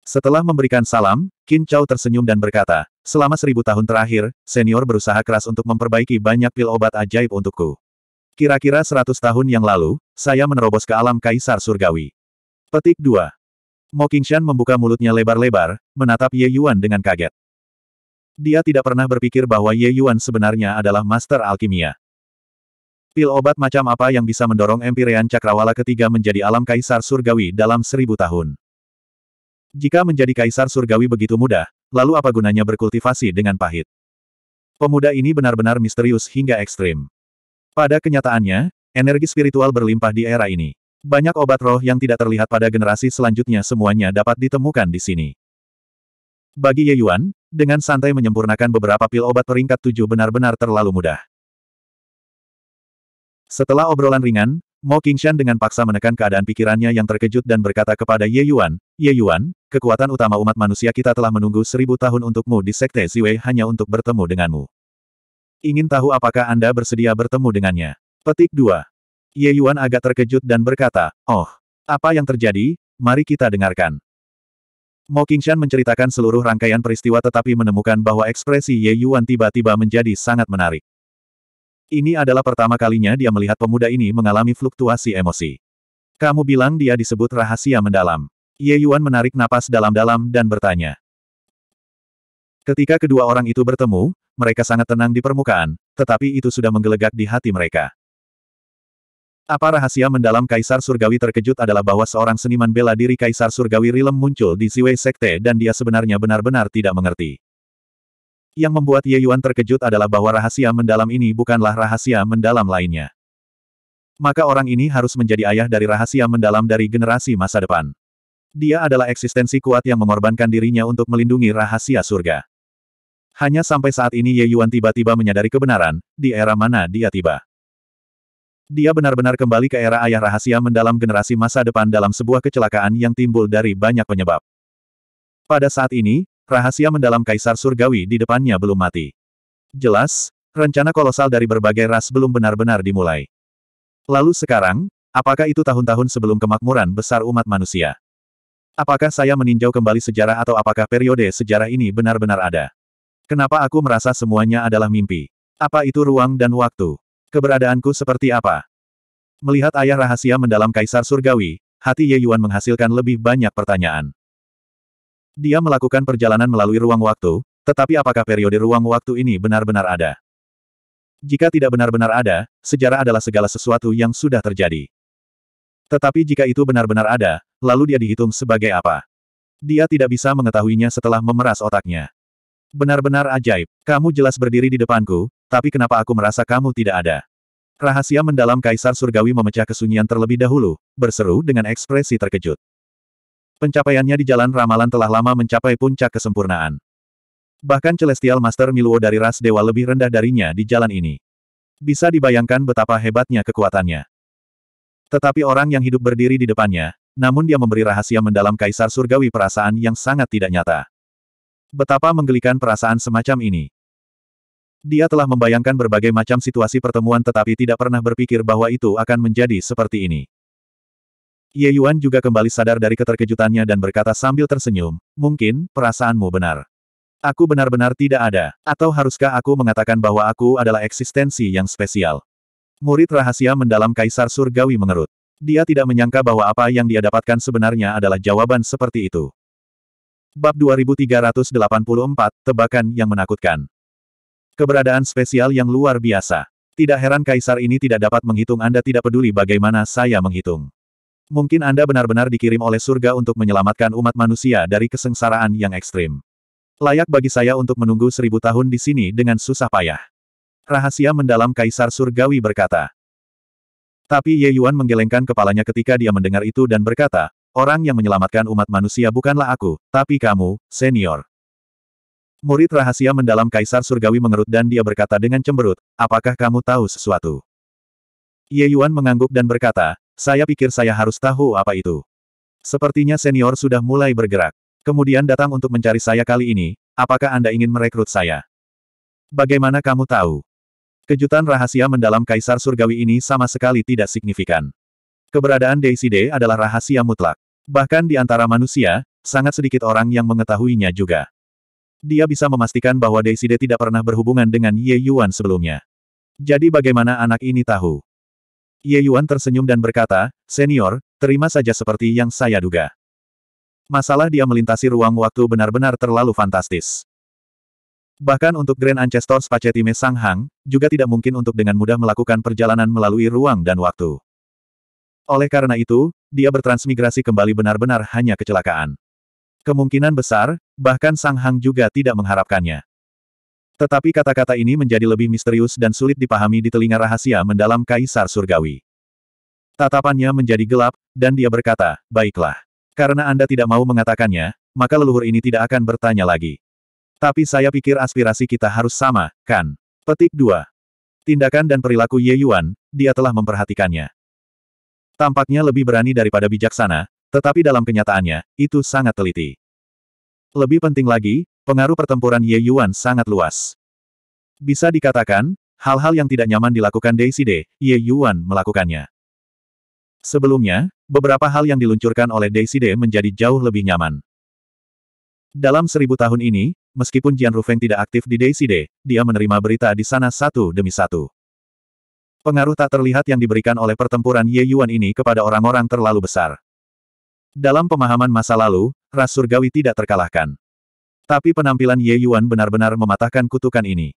Setelah memberikan salam, Qin Chao tersenyum dan berkata, selama seribu tahun terakhir, senior berusaha keras untuk memperbaiki banyak pil obat ajaib untukku. Kira-kira seratus tahun yang lalu, saya menerobos ke alam kaisar surgawi. Petik 2. Mo Qingshan membuka mulutnya lebar-lebar, menatap Ye Yuan dengan kaget. Dia tidak pernah berpikir bahwa Ye Yuan sebenarnya adalah master alkimia. Pil obat macam apa yang bisa mendorong empirean cakrawala ketiga menjadi alam kaisar surgawi dalam seribu tahun? Jika menjadi kaisar surgawi begitu mudah, lalu apa gunanya berkultivasi dengan pahit? Pemuda ini benar-benar misterius hingga ekstrim. Pada kenyataannya, energi spiritual berlimpah di era ini. Banyak obat roh yang tidak terlihat pada generasi selanjutnya semuanya dapat ditemukan di sini. Bagi Ye Yuan, dengan santai menyempurnakan beberapa pil obat peringkat tujuh benar-benar terlalu mudah. Setelah obrolan ringan, Mo Qingshan dengan paksa menekan keadaan pikirannya yang terkejut dan berkata kepada Ye Yuan, Ye Yuan, kekuatan utama umat manusia kita telah menunggu seribu tahun untukmu di Sekte Siwei hanya untuk bertemu denganmu. Ingin tahu apakah Anda bersedia bertemu dengannya? Petik 2. Ye Yuan agak terkejut dan berkata, Oh, apa yang terjadi? Mari kita dengarkan. Mo Qingshan menceritakan seluruh rangkaian peristiwa tetapi menemukan bahwa ekspresi Ye Yuan tiba-tiba menjadi sangat menarik. Ini adalah pertama kalinya dia melihat pemuda ini mengalami fluktuasi emosi. Kamu bilang dia disebut rahasia mendalam. Ye Yuan menarik napas dalam-dalam dan bertanya. Ketika kedua orang itu bertemu, mereka sangat tenang di permukaan, tetapi itu sudah menggelegak di hati mereka. Apa rahasia mendalam Kaisar Surgawi terkejut adalah bahwa seorang seniman bela diri Kaisar Surgawi Rilem muncul di Ziwei Sekte dan dia sebenarnya benar-benar tidak mengerti. Yang membuat Ye Yuan terkejut adalah bahwa rahasia mendalam ini bukanlah rahasia mendalam lainnya. Maka orang ini harus menjadi ayah dari rahasia mendalam dari generasi masa depan. Dia adalah eksistensi kuat yang mengorbankan dirinya untuk melindungi rahasia surga. Hanya sampai saat ini Ye Yuan tiba-tiba menyadari kebenaran, di era mana dia tiba. Dia benar-benar kembali ke era ayah rahasia mendalam generasi masa depan dalam sebuah kecelakaan yang timbul dari banyak penyebab. Pada saat ini, rahasia mendalam kaisar surgawi di depannya belum mati. Jelas, rencana kolosal dari berbagai ras belum benar-benar dimulai. Lalu sekarang, apakah itu tahun-tahun sebelum kemakmuran besar umat manusia? Apakah saya meninjau kembali sejarah atau apakah periode sejarah ini benar-benar ada? Kenapa aku merasa semuanya adalah mimpi? Apa itu ruang dan waktu? Keberadaanku seperti apa? Melihat ayah rahasia mendalam Kaisar Surgawi, hati Ye Yuan menghasilkan lebih banyak pertanyaan. Dia melakukan perjalanan melalui ruang waktu, tetapi apakah periode ruang waktu ini benar-benar ada? Jika tidak benar-benar ada, sejarah adalah segala sesuatu yang sudah terjadi. Tetapi jika itu benar-benar ada, lalu dia dihitung sebagai apa? Dia tidak bisa mengetahuinya setelah memeras otaknya. Benar-benar ajaib, kamu jelas berdiri di depanku, tapi kenapa aku merasa kamu tidak ada? Rahasia mendalam Kaisar Surgawi memecah kesunyian terlebih dahulu, berseru dengan ekspresi terkejut. Pencapaiannya di jalan ramalan telah lama mencapai puncak kesempurnaan. Bahkan Celestial Master Miluo dari ras dewa lebih rendah darinya di jalan ini. Bisa dibayangkan betapa hebatnya kekuatannya. Tetapi orang yang hidup berdiri di depannya, namun dia memberi rahasia mendalam Kaisar Surgawi perasaan yang sangat tidak nyata. Betapa menggelikan perasaan semacam ini. Dia telah membayangkan berbagai macam situasi pertemuan tetapi tidak pernah berpikir bahwa itu akan menjadi seperti ini. Ye Yuan juga kembali sadar dari keterkejutannya dan berkata sambil tersenyum, mungkin, perasaanmu benar. Aku benar-benar tidak ada, atau haruskah aku mengatakan bahwa aku adalah eksistensi yang spesial. Murid rahasia mendalam Kaisar Surgawi mengerut. Dia tidak menyangka bahwa apa yang dia dapatkan sebenarnya adalah jawaban seperti itu. Bab 2384, Tebakan yang Menakutkan Keberadaan spesial yang luar biasa. Tidak heran kaisar ini tidak dapat menghitung Anda tidak peduli bagaimana saya menghitung. Mungkin Anda benar-benar dikirim oleh surga untuk menyelamatkan umat manusia dari kesengsaraan yang ekstrim. Layak bagi saya untuk menunggu seribu tahun di sini dengan susah payah. Rahasia mendalam Kaisar Surgawi berkata. Tapi Ye Yuan menggelengkan kepalanya ketika dia mendengar itu dan berkata, Orang yang menyelamatkan umat manusia bukanlah aku, tapi kamu, senior. Murid rahasia mendalam Kaisar Surgawi mengerut dan dia berkata dengan cemberut, apakah kamu tahu sesuatu? Ye Yuan mengangguk dan berkata, saya pikir saya harus tahu apa itu. Sepertinya senior sudah mulai bergerak. Kemudian datang untuk mencari saya kali ini, apakah Anda ingin merekrut saya? Bagaimana kamu tahu? Kejutan rahasia mendalam Kaisar Surgawi ini sama sekali tidak signifikan. Keberadaan Daisy Day adalah rahasia mutlak. Bahkan di antara manusia, sangat sedikit orang yang mengetahuinya juga dia bisa memastikan bahwa Deiside tidak pernah berhubungan dengan Ye Yuan sebelumnya. Jadi bagaimana anak ini tahu? Ye Yuan tersenyum dan berkata, Senior, terima saja seperti yang saya duga. Masalah dia melintasi ruang waktu benar-benar terlalu fantastis. Bahkan untuk Grand Ancestor Spacetime Sang Hang, juga tidak mungkin untuk dengan mudah melakukan perjalanan melalui ruang dan waktu. Oleh karena itu, dia bertransmigrasi kembali benar-benar hanya kecelakaan. Kemungkinan besar, Bahkan Sang Hang juga tidak mengharapkannya. Tetapi kata-kata ini menjadi lebih misterius dan sulit dipahami di telinga rahasia mendalam Kaisar Surgawi. Tatapannya menjadi gelap, dan dia berkata, Baiklah. Karena Anda tidak mau mengatakannya, maka leluhur ini tidak akan bertanya lagi. Tapi saya pikir aspirasi kita harus sama, kan? Petik 2. Tindakan dan perilaku Ye Yuan, dia telah memperhatikannya. Tampaknya lebih berani daripada bijaksana, tetapi dalam kenyataannya, itu sangat teliti. Lebih penting lagi, pengaruh pertempuran Ye Yuan sangat luas. Bisa dikatakan, hal-hal yang tidak nyaman dilakukan Side, Ye Yuan melakukannya. Sebelumnya, beberapa hal yang diluncurkan oleh Side menjadi jauh lebih nyaman. Dalam seribu tahun ini, meskipun Jian Rufeng tidak aktif di Side, dia menerima berita di sana satu demi satu. Pengaruh tak terlihat yang diberikan oleh pertempuran Ye Yuan ini kepada orang-orang terlalu besar. Dalam pemahaman masa lalu, ras surgawi tidak terkalahkan. Tapi penampilan Ye Yuan benar-benar mematahkan kutukan ini.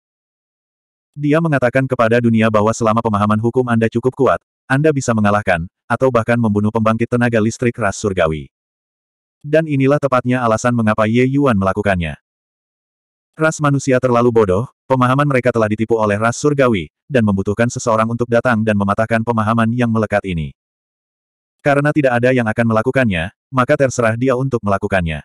Dia mengatakan kepada dunia bahwa selama pemahaman hukum Anda cukup kuat, Anda bisa mengalahkan, atau bahkan membunuh pembangkit tenaga listrik ras surgawi. Dan inilah tepatnya alasan mengapa Ye Yuan melakukannya. Ras manusia terlalu bodoh, pemahaman mereka telah ditipu oleh ras surgawi, dan membutuhkan seseorang untuk datang dan mematahkan pemahaman yang melekat ini. Karena tidak ada yang akan melakukannya, maka terserah dia untuk melakukannya.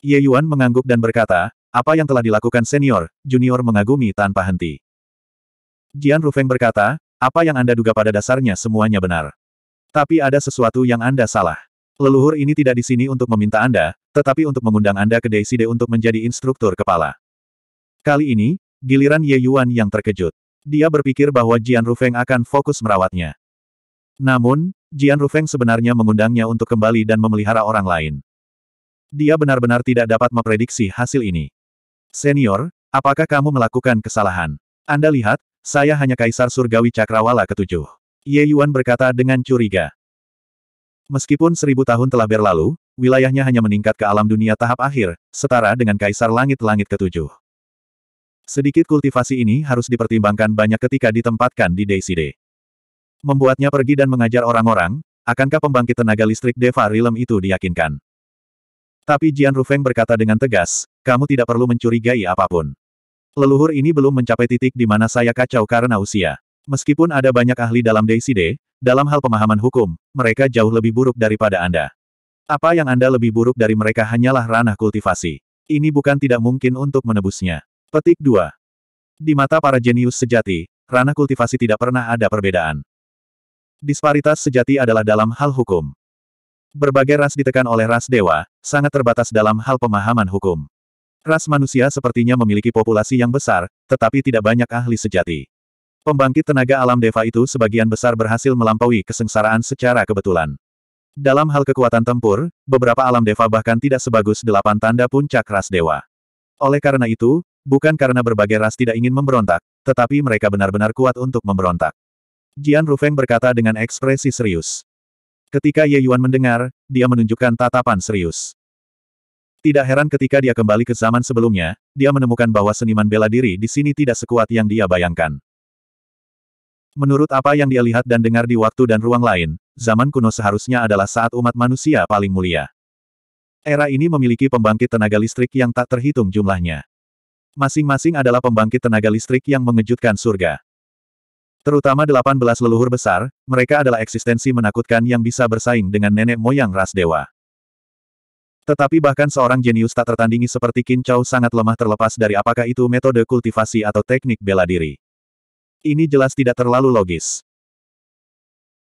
Ye Yuan mengangguk dan berkata, apa yang telah dilakukan senior, junior mengagumi tanpa henti. Jian Rufeng berkata, apa yang Anda duga pada dasarnya semuanya benar. Tapi ada sesuatu yang Anda salah. Leluhur ini tidak di sini untuk meminta Anda, tetapi untuk mengundang Anda ke De untuk menjadi instruktur kepala. Kali ini, giliran Ye Yuan yang terkejut. Dia berpikir bahwa Jian Rufeng akan fokus merawatnya. Namun, Jian Rufeng sebenarnya mengundangnya untuk kembali dan memelihara orang lain. Dia benar-benar tidak dapat memprediksi hasil ini. Senior, apakah kamu melakukan kesalahan? Anda lihat, saya hanya Kaisar Surgawi Cakrawala ketujuh. Ye Yuan berkata dengan curiga. Meskipun seribu tahun telah berlalu, wilayahnya hanya meningkat ke alam dunia tahap akhir, setara dengan Kaisar Langit-Langit ketujuh. Sedikit kultivasi ini harus dipertimbangkan banyak ketika ditempatkan di Deiside membuatnya pergi dan mengajar orang-orang, akankah pembangkit tenaga listrik Deva Rilem itu diyakinkan? Tapi Jian Rufeng berkata dengan tegas, kamu tidak perlu mencurigai apapun. Leluhur ini belum mencapai titik di mana saya kacau karena usia. Meskipun ada banyak ahli dalam Deiside, dalam hal pemahaman hukum, mereka jauh lebih buruk daripada Anda. Apa yang Anda lebih buruk dari mereka hanyalah ranah kultivasi. Ini bukan tidak mungkin untuk menebusnya. Petik 2. Di mata para jenius sejati, ranah kultivasi tidak pernah ada perbedaan. Disparitas sejati adalah dalam hal hukum. Berbagai ras ditekan oleh ras dewa, sangat terbatas dalam hal pemahaman hukum. Ras manusia sepertinya memiliki populasi yang besar, tetapi tidak banyak ahli sejati. Pembangkit tenaga alam dewa itu sebagian besar berhasil melampaui kesengsaraan secara kebetulan. Dalam hal kekuatan tempur, beberapa alam dewa bahkan tidak sebagus delapan tanda puncak ras dewa. Oleh karena itu, bukan karena berbagai ras tidak ingin memberontak, tetapi mereka benar-benar kuat untuk memberontak. Jian Rufeng berkata dengan ekspresi serius. Ketika Ye Yuan mendengar, dia menunjukkan tatapan serius. Tidak heran ketika dia kembali ke zaman sebelumnya, dia menemukan bahwa seniman bela diri di sini tidak sekuat yang dia bayangkan. Menurut apa yang dia lihat dan dengar di waktu dan ruang lain, zaman kuno seharusnya adalah saat umat manusia paling mulia. Era ini memiliki pembangkit tenaga listrik yang tak terhitung jumlahnya. Masing-masing adalah pembangkit tenaga listrik yang mengejutkan surga. Terutama 18 leluhur besar, mereka adalah eksistensi menakutkan yang bisa bersaing dengan nenek moyang ras dewa. Tetapi bahkan seorang jenius tak tertandingi seperti Qin Chao sangat lemah terlepas dari apakah itu metode kultivasi atau teknik bela diri. Ini jelas tidak terlalu logis.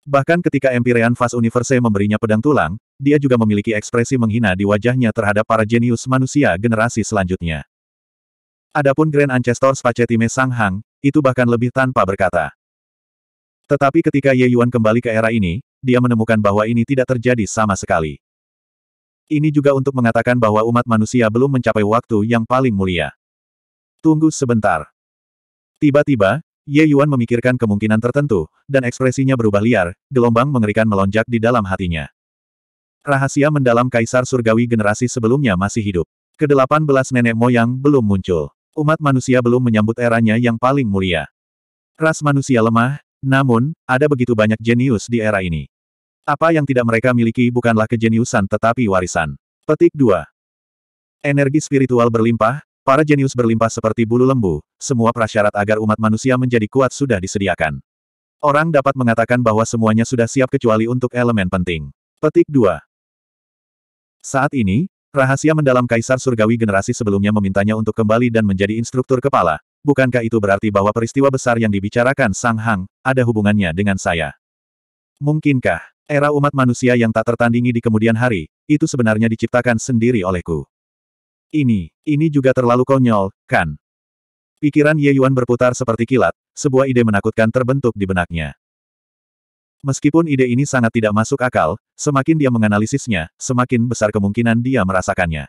Bahkan ketika Empyrean Fast Universe memberinya pedang tulang, dia juga memiliki ekspresi menghina di wajahnya terhadap para jenius manusia generasi selanjutnya. Adapun Grand Ancestor Pacetime Sang Hang, itu bahkan lebih tanpa berkata. Tetapi ketika Ye Yuan kembali ke era ini, dia menemukan bahwa ini tidak terjadi sama sekali. Ini juga untuk mengatakan bahwa umat manusia belum mencapai waktu yang paling mulia. Tunggu sebentar. Tiba-tiba, Ye Yuan memikirkan kemungkinan tertentu, dan ekspresinya berubah liar, gelombang mengerikan melonjak di dalam hatinya. Rahasia mendalam kaisar surgawi generasi sebelumnya masih hidup. Kedelapan belas nenek moyang belum muncul. Umat manusia belum menyambut eranya yang paling mulia. Ras manusia lemah, namun, ada begitu banyak jenius di era ini. Apa yang tidak mereka miliki bukanlah kejeniusan tetapi warisan. Petik 2. Energi spiritual berlimpah, para jenius berlimpah seperti bulu lembu, semua prasyarat agar umat manusia menjadi kuat sudah disediakan. Orang dapat mengatakan bahwa semuanya sudah siap kecuali untuk elemen penting. Petik 2. Saat ini, rahasia mendalam Kaisar Surgawi generasi sebelumnya memintanya untuk kembali dan menjadi instruktur kepala, bukankah itu berarti bahwa peristiwa besar yang dibicarakan Sang Hang, ada hubungannya dengan saya? Mungkinkah, era umat manusia yang tak tertandingi di kemudian hari, itu sebenarnya diciptakan sendiri olehku? Ini, ini juga terlalu konyol, kan? Pikiran Ye Yuan berputar seperti kilat, sebuah ide menakutkan terbentuk di benaknya. Meskipun ide ini sangat tidak masuk akal, semakin dia menganalisisnya, semakin besar kemungkinan dia merasakannya.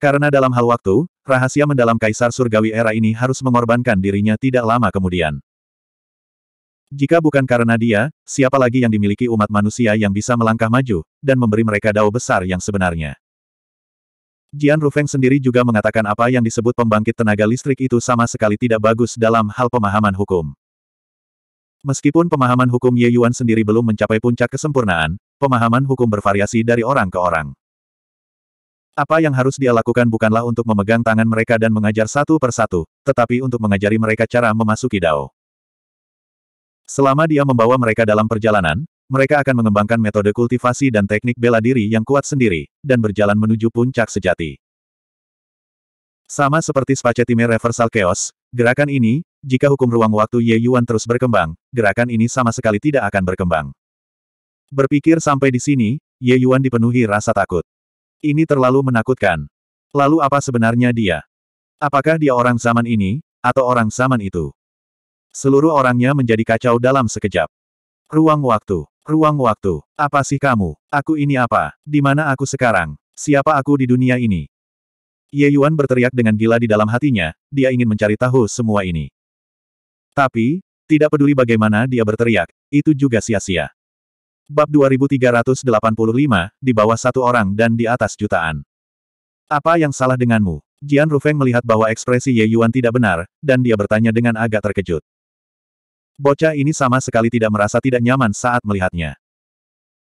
Karena dalam hal waktu, Rahasia mendalam Kaisar Surgawi era ini harus mengorbankan dirinya tidak lama kemudian. Jika bukan karena dia, siapa lagi yang dimiliki umat manusia yang bisa melangkah maju, dan memberi mereka dao besar yang sebenarnya. Jian Rufeng sendiri juga mengatakan apa yang disebut pembangkit tenaga listrik itu sama sekali tidak bagus dalam hal pemahaman hukum. Meskipun pemahaman hukum Ye Yuan sendiri belum mencapai puncak kesempurnaan, pemahaman hukum bervariasi dari orang ke orang. Apa yang harus dia lakukan bukanlah untuk memegang tangan mereka dan mengajar satu persatu, tetapi untuk mengajari mereka cara memasuki Dao. Selama dia membawa mereka dalam perjalanan, mereka akan mengembangkan metode kultivasi dan teknik bela diri yang kuat sendiri, dan berjalan menuju puncak sejati. Sama seperti Spacetime Reversal Chaos, gerakan ini, jika hukum ruang waktu Ye Yuan terus berkembang, gerakan ini sama sekali tidak akan berkembang. Berpikir sampai di sini, Ye Yuan dipenuhi rasa takut. Ini terlalu menakutkan. Lalu apa sebenarnya dia? Apakah dia orang zaman ini, atau orang zaman itu? Seluruh orangnya menjadi kacau dalam sekejap. Ruang waktu, ruang waktu, apa sih kamu? Aku ini apa? Di mana aku sekarang? Siapa aku di dunia ini? Ye Yuan berteriak dengan gila di dalam hatinya, dia ingin mencari tahu semua ini. Tapi, tidak peduli bagaimana dia berteriak, itu juga sia-sia. Bab 2385, di bawah satu orang dan di atas jutaan. Apa yang salah denganmu? Jian Rufeng melihat bahwa ekspresi Ye Yuan tidak benar, dan dia bertanya dengan agak terkejut. Bocah ini sama sekali tidak merasa tidak nyaman saat melihatnya.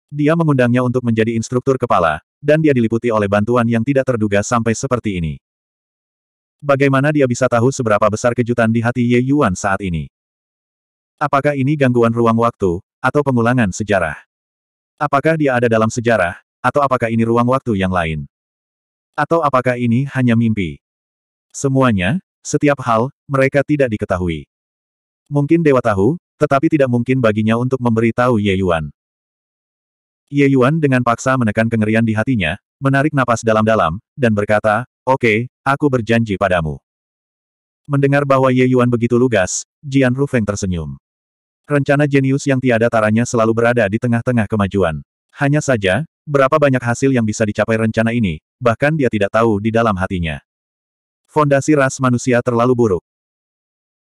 Dia mengundangnya untuk menjadi instruktur kepala, dan dia diliputi oleh bantuan yang tidak terduga sampai seperti ini. Bagaimana dia bisa tahu seberapa besar kejutan di hati Ye Yuan saat ini? Apakah ini gangguan ruang waktu, atau pengulangan sejarah? Apakah dia ada dalam sejarah, atau apakah ini ruang waktu yang lain? Atau apakah ini hanya mimpi? Semuanya, setiap hal, mereka tidak diketahui. Mungkin dewa tahu, tetapi tidak mungkin baginya untuk memberitahu Ye Yuan. Ye Yuan dengan paksa menekan kengerian di hatinya, menarik napas dalam-dalam, dan berkata, Oke, okay, aku berjanji padamu. Mendengar bahwa Ye Yuan begitu lugas, Jian Rufeng tersenyum. Rencana jenius yang tiada taranya selalu berada di tengah-tengah kemajuan. Hanya saja, berapa banyak hasil yang bisa dicapai rencana ini, bahkan dia tidak tahu di dalam hatinya. Fondasi ras manusia terlalu buruk.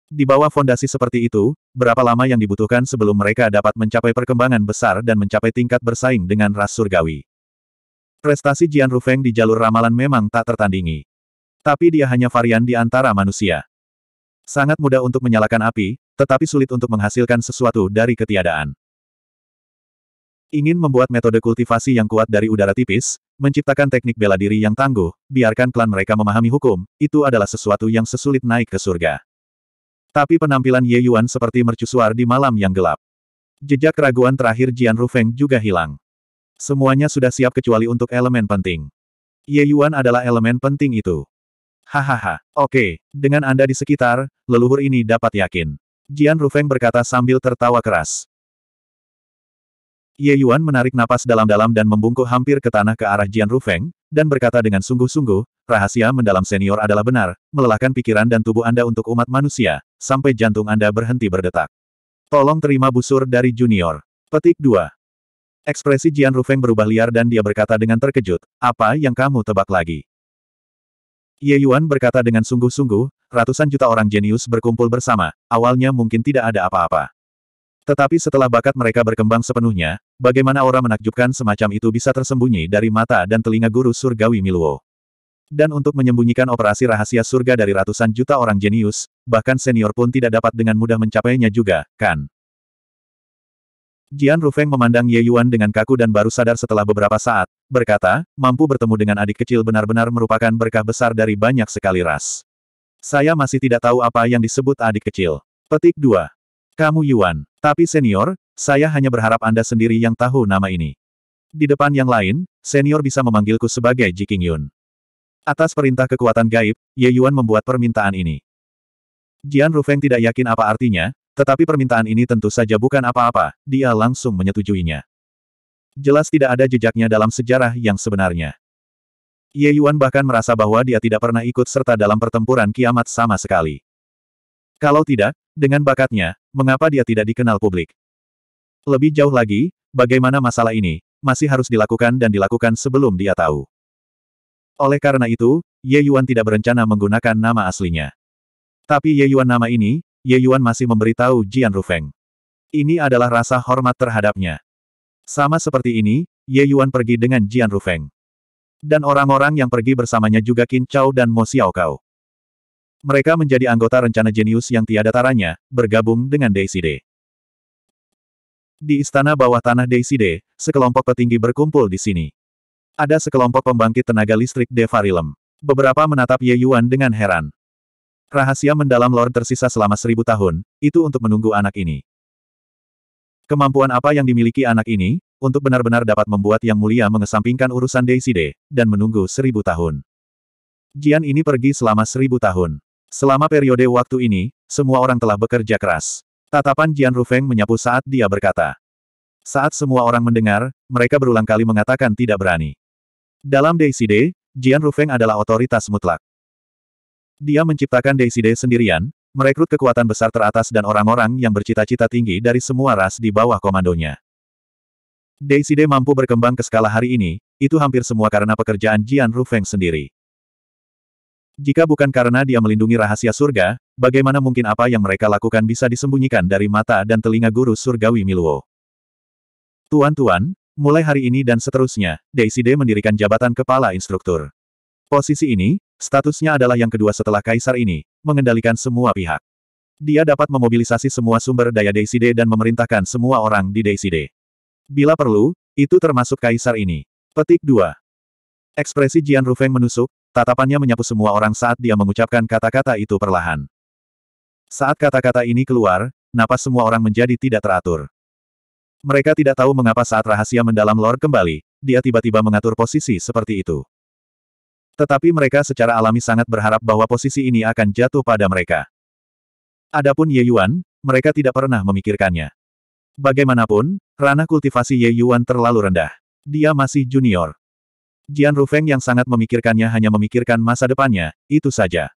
Di bawah fondasi seperti itu, berapa lama yang dibutuhkan sebelum mereka dapat mencapai perkembangan besar dan mencapai tingkat bersaing dengan ras surgawi. Prestasi Jian Rufeng di jalur ramalan memang tak tertandingi. Tapi dia hanya varian di antara manusia. Sangat mudah untuk menyalakan api, tetapi sulit untuk menghasilkan sesuatu dari ketiadaan. Ingin membuat metode kultivasi yang kuat dari udara tipis, menciptakan teknik bela diri yang tangguh, biarkan klan mereka memahami hukum, itu adalah sesuatu yang sesulit naik ke surga. Tapi penampilan Ye Yuan seperti mercusuar di malam yang gelap. Jejak keraguan terakhir Jian Rufeng juga hilang. Semuanya sudah siap kecuali untuk elemen penting. Ye Yuan adalah elemen penting itu. Hahaha, oke, dengan Anda di sekitar, leluhur ini dapat yakin. Jian Rufeng berkata sambil tertawa keras. Ye Yuan menarik napas dalam-dalam dan membungkuk hampir ke tanah ke arah Jian Rufeng, dan berkata dengan sungguh-sungguh, rahasia mendalam senior adalah benar, melelahkan pikiran dan tubuh Anda untuk umat manusia, sampai jantung Anda berhenti berdetak. Tolong terima busur dari junior. Petik 2. Ekspresi Jian Rufeng berubah liar dan dia berkata dengan terkejut, apa yang kamu tebak lagi? Ye Yuan berkata dengan sungguh-sungguh, ratusan juta orang jenius berkumpul bersama, awalnya mungkin tidak ada apa-apa. Tetapi setelah bakat mereka berkembang sepenuhnya, bagaimana aura menakjubkan semacam itu bisa tersembunyi dari mata dan telinga guru surgawi Miluo. Dan untuk menyembunyikan operasi rahasia surga dari ratusan juta orang jenius, bahkan senior pun tidak dapat dengan mudah mencapainya juga, kan? Jian Rufeng memandang Ye Yuan dengan kaku dan baru sadar setelah beberapa saat, berkata, mampu bertemu dengan adik kecil benar-benar merupakan berkah besar dari banyak sekali ras. Saya masih tidak tahu apa yang disebut adik kecil. Petik 2. Kamu Yuan, tapi senior, saya hanya berharap Anda sendiri yang tahu nama ini. Di depan yang lain, senior bisa memanggilku sebagai Jiking Yun. Atas perintah kekuatan gaib, Ye Yuan membuat permintaan ini. Jian Rufeng tidak yakin apa artinya, tetapi permintaan ini tentu saja bukan apa-apa, dia langsung menyetujuinya. Jelas tidak ada jejaknya dalam sejarah yang sebenarnya. Ye Yuan bahkan merasa bahwa dia tidak pernah ikut serta dalam pertempuran kiamat sama sekali. Kalau tidak, dengan bakatnya, mengapa dia tidak dikenal publik? Lebih jauh lagi, bagaimana masalah ini, masih harus dilakukan dan dilakukan sebelum dia tahu. Oleh karena itu, Ye Yuan tidak berencana menggunakan nama aslinya. Tapi Ye Yuan nama ini, Ye Yuan masih memberitahu Jian Rufeng. Ini adalah rasa hormat terhadapnya. Sama seperti ini, Ye Yuan pergi dengan Jian Rufeng. Dan orang-orang yang pergi bersamanya juga Qin Chao dan Mo Xiaokao. Mereka menjadi anggota rencana jenius yang tiada taranya, bergabung dengan Daisy Day. Di istana bawah tanah Daisy Day, sekelompok petinggi berkumpul di sini. Ada sekelompok pembangkit tenaga listrik Devarilem. Beberapa menatap Ye Yuan dengan heran. Rahasia mendalam Lord tersisa selama seribu tahun, itu untuk menunggu anak ini. Kemampuan apa yang dimiliki anak ini, untuk benar-benar dapat membuat Yang Mulia mengesampingkan urusan De, dan menunggu seribu tahun. Jian ini pergi selama seribu tahun. Selama periode waktu ini, semua orang telah bekerja keras. Tatapan Jian Rufeng menyapu saat dia berkata. Saat semua orang mendengar, mereka berulang kali mengatakan tidak berani. Dalam De, Jian Rufeng adalah otoritas mutlak. Dia menciptakan Daisy Day sendirian, merekrut kekuatan besar teratas dan orang-orang yang bercita-cita tinggi dari semua ras di bawah komandonya. Daisy Day mampu berkembang ke skala hari ini, itu hampir semua karena pekerjaan Jian Rufeng sendiri. Jika bukan karena dia melindungi rahasia surga, bagaimana mungkin apa yang mereka lakukan bisa disembunyikan dari mata dan telinga guru surgawi Miluo? Tuan-tuan, mulai hari ini dan seterusnya, Daisy Day mendirikan jabatan kepala instruktur. Posisi ini, Statusnya adalah yang kedua setelah kaisar ini, mengendalikan semua pihak. Dia dapat memobilisasi semua sumber daya Deiside dan memerintahkan semua orang di Deiside. Bila perlu, itu termasuk kaisar ini. Petik 2. Ekspresi Jian Rufeng menusuk, tatapannya menyapu semua orang saat dia mengucapkan kata-kata itu perlahan. Saat kata-kata ini keluar, napas semua orang menjadi tidak teratur. Mereka tidak tahu mengapa saat rahasia mendalam Lord kembali, dia tiba-tiba mengatur posisi seperti itu. Tetapi mereka secara alami sangat berharap bahwa posisi ini akan jatuh pada mereka. Adapun Ye Yuan, mereka tidak pernah memikirkannya. Bagaimanapun, ranah kultivasi Ye Yuan terlalu rendah. Dia masih junior. Jian Rufeng yang sangat memikirkannya hanya memikirkan masa depannya, itu saja.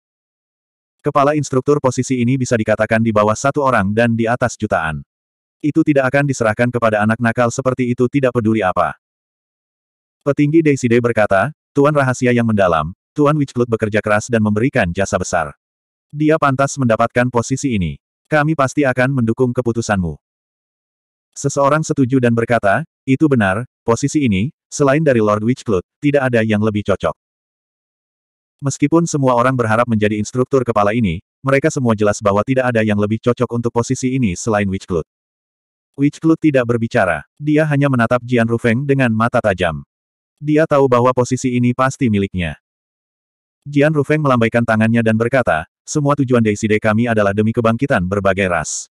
Kepala instruktur posisi ini bisa dikatakan di bawah satu orang dan di atas jutaan. Itu tidak akan diserahkan kepada anak nakal seperti itu tidak peduli apa. Petinggi Deiside berkata, Tuan rahasia yang mendalam, Tuan Witchblood bekerja keras dan memberikan jasa besar. Dia pantas mendapatkan posisi ini. Kami pasti akan mendukung keputusanmu. Seseorang setuju dan berkata, itu benar, posisi ini, selain dari Lord Witchblood, tidak ada yang lebih cocok. Meskipun semua orang berharap menjadi instruktur kepala ini, mereka semua jelas bahwa tidak ada yang lebih cocok untuk posisi ini selain Witchblood. Witchblood tidak berbicara. Dia hanya menatap Jian Rufeng dengan mata tajam. Dia tahu bahwa posisi ini pasti miliknya. Jian Rufeng melambaikan tangannya dan berkata, semua tujuan DCD kami adalah demi kebangkitan berbagai ras.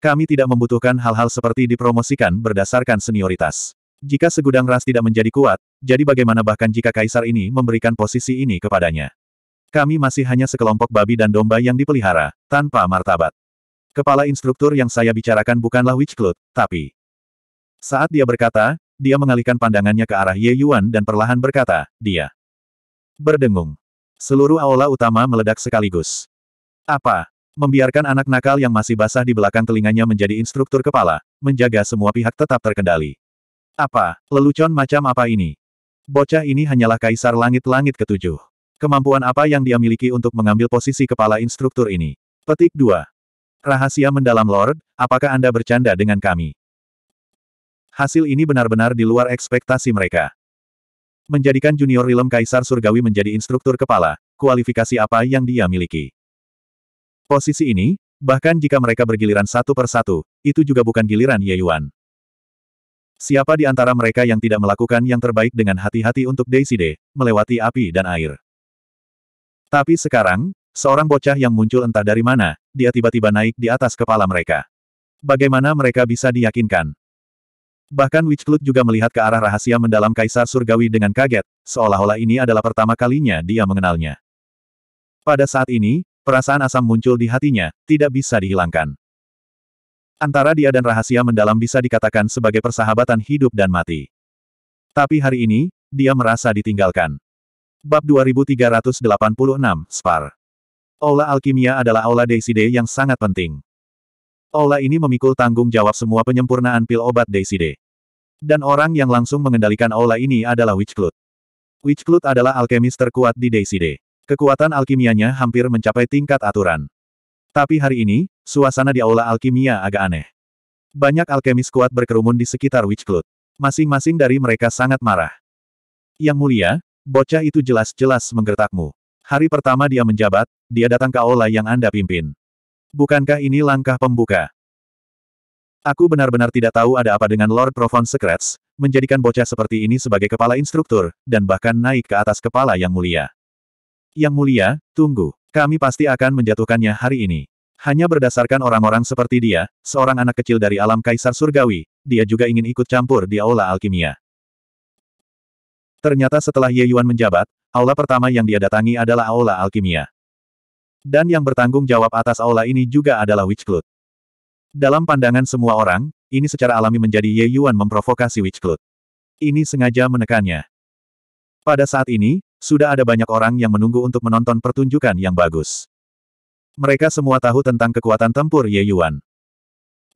Kami tidak membutuhkan hal-hal seperti dipromosikan berdasarkan senioritas. Jika segudang ras tidak menjadi kuat, jadi bagaimana bahkan jika kaisar ini memberikan posisi ini kepadanya? Kami masih hanya sekelompok babi dan domba yang dipelihara, tanpa martabat. Kepala instruktur yang saya bicarakan bukanlah Witch cloud, tapi... Saat dia berkata, dia mengalihkan pandangannya ke arah Ye Yuan dan perlahan berkata, dia. Berdengung. Seluruh aula utama meledak sekaligus. Apa? Membiarkan anak nakal yang masih basah di belakang telinganya menjadi instruktur kepala, menjaga semua pihak tetap terkendali. Apa? Lelucon macam apa ini? Bocah ini hanyalah kaisar langit-langit ketujuh. Kemampuan apa yang dia miliki untuk mengambil posisi kepala instruktur ini? Petik 2. Rahasia mendalam Lord, apakah Anda bercanda dengan kami? hasil ini benar-benar di luar ekspektasi mereka. Menjadikan junior Rilem Kaisar Surgawi menjadi instruktur kepala, kualifikasi apa yang dia miliki. Posisi ini, bahkan jika mereka bergiliran satu per satu, itu juga bukan giliran Ye Yuan. Siapa di antara mereka yang tidak melakukan yang terbaik dengan hati-hati untuk Deiside, melewati api dan air. Tapi sekarang, seorang bocah yang muncul entah dari mana, dia tiba-tiba naik di atas kepala mereka. Bagaimana mereka bisa diyakinkan? Bahkan Witch Witchclut juga melihat ke arah rahasia mendalam Kaisar Surgawi dengan kaget, seolah-olah ini adalah pertama kalinya dia mengenalnya. Pada saat ini, perasaan asam muncul di hatinya, tidak bisa dihilangkan. Antara dia dan rahasia mendalam bisa dikatakan sebagai persahabatan hidup dan mati. Tapi hari ini, dia merasa ditinggalkan. Bab 2386, Spar. Aula Alkimia adalah aula Deiside yang sangat penting. Aula ini memikul tanggung jawab semua penyempurnaan pil obat Deiside. Dan orang yang langsung mengendalikan aula ini adalah Witchclut. Witchclut adalah alkemis terkuat di Deiside. Kekuatan alkimianya hampir mencapai tingkat aturan. Tapi hari ini, suasana di aula alkimia agak aneh. Banyak alkemis kuat berkerumun di sekitar Witchclut. Masing-masing dari mereka sangat marah. Yang mulia, bocah itu jelas-jelas menggertakmu. Hari pertama dia menjabat, dia datang ke aula yang Anda pimpin. Bukankah ini langkah pembuka? Aku benar-benar tidak tahu ada apa dengan Lord Profound Secrets, menjadikan bocah seperti ini sebagai kepala instruktur, dan bahkan naik ke atas kepala yang mulia. Yang mulia, tunggu. Kami pasti akan menjatuhkannya hari ini. Hanya berdasarkan orang-orang seperti dia, seorang anak kecil dari alam kaisar surgawi, dia juga ingin ikut campur di aula alkimia. Ternyata setelah Ye Yuan menjabat, aula pertama yang dia datangi adalah aula alkimia dan yang bertanggung jawab atas aula ini juga adalah Witchclut. Dalam pandangan semua orang, ini secara alami menjadi Ye Yuan memprovokasi Witchclut. Ini sengaja menekannya. Pada saat ini, sudah ada banyak orang yang menunggu untuk menonton pertunjukan yang bagus. Mereka semua tahu tentang kekuatan tempur Ye Yuan.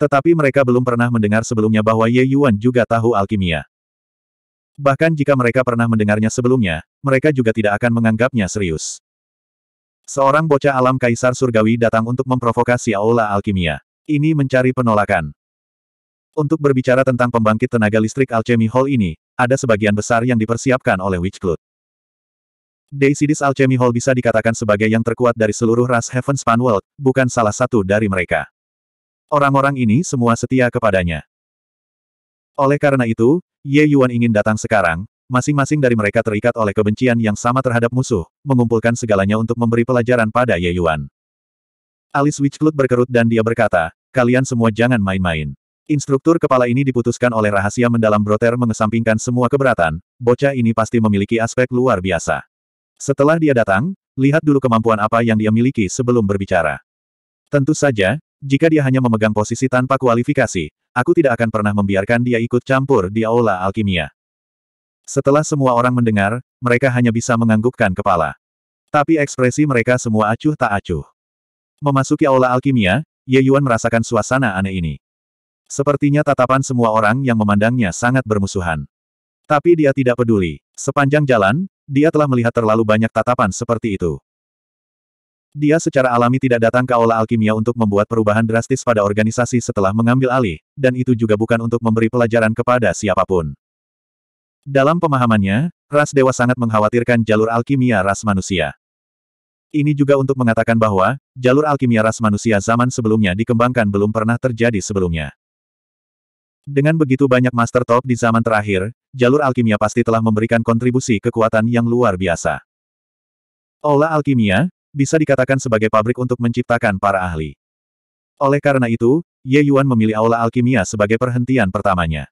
Tetapi mereka belum pernah mendengar sebelumnya bahwa Ye Yuan juga tahu alkimia. Bahkan jika mereka pernah mendengarnya sebelumnya, mereka juga tidak akan menganggapnya serius. Seorang bocah alam kaisar surgawi datang untuk memprovokasi aula alkimia. Ini mencari penolakan. Untuk berbicara tentang pembangkit tenaga listrik Alchemy Hall ini, ada sebagian besar yang dipersiapkan oleh Witchclut. Desidis Alchemy Hall bisa dikatakan sebagai yang terkuat dari seluruh ras Heaven Span World, bukan salah satu dari mereka. Orang-orang ini semua setia kepadanya. Oleh karena itu, Ye Yuan ingin datang sekarang, masing-masing dari mereka terikat oleh kebencian yang sama terhadap musuh, mengumpulkan segalanya untuk memberi pelajaran pada Ye Yuan. Alis Witchclut berkerut dan dia berkata, kalian semua jangan main-main. Instruktur kepala ini diputuskan oleh rahasia mendalam Broter mengesampingkan semua keberatan, bocah ini pasti memiliki aspek luar biasa. Setelah dia datang, lihat dulu kemampuan apa yang dia miliki sebelum berbicara. Tentu saja, jika dia hanya memegang posisi tanpa kualifikasi, aku tidak akan pernah membiarkan dia ikut campur di aula alkimia. Setelah semua orang mendengar, mereka hanya bisa menganggukkan kepala. Tapi ekspresi mereka semua acuh tak acuh. Memasuki aula alkimia, Ye Yuan merasakan suasana aneh ini. Sepertinya tatapan semua orang yang memandangnya sangat bermusuhan. Tapi dia tidak peduli. Sepanjang jalan, dia telah melihat terlalu banyak tatapan seperti itu. Dia secara alami tidak datang ke aula alkimia untuk membuat perubahan drastis pada organisasi setelah mengambil alih, dan itu juga bukan untuk memberi pelajaran kepada siapapun. Dalam pemahamannya, ras dewa sangat mengkhawatirkan jalur alkimia ras manusia. Ini juga untuk mengatakan bahwa, jalur alkimia ras manusia zaman sebelumnya dikembangkan belum pernah terjadi sebelumnya. Dengan begitu banyak master top di zaman terakhir, jalur alkimia pasti telah memberikan kontribusi kekuatan yang luar biasa. Ola alkimia, bisa dikatakan sebagai pabrik untuk menciptakan para ahli. Oleh karena itu, Ye Yuan memilih aula alkimia sebagai perhentian pertamanya.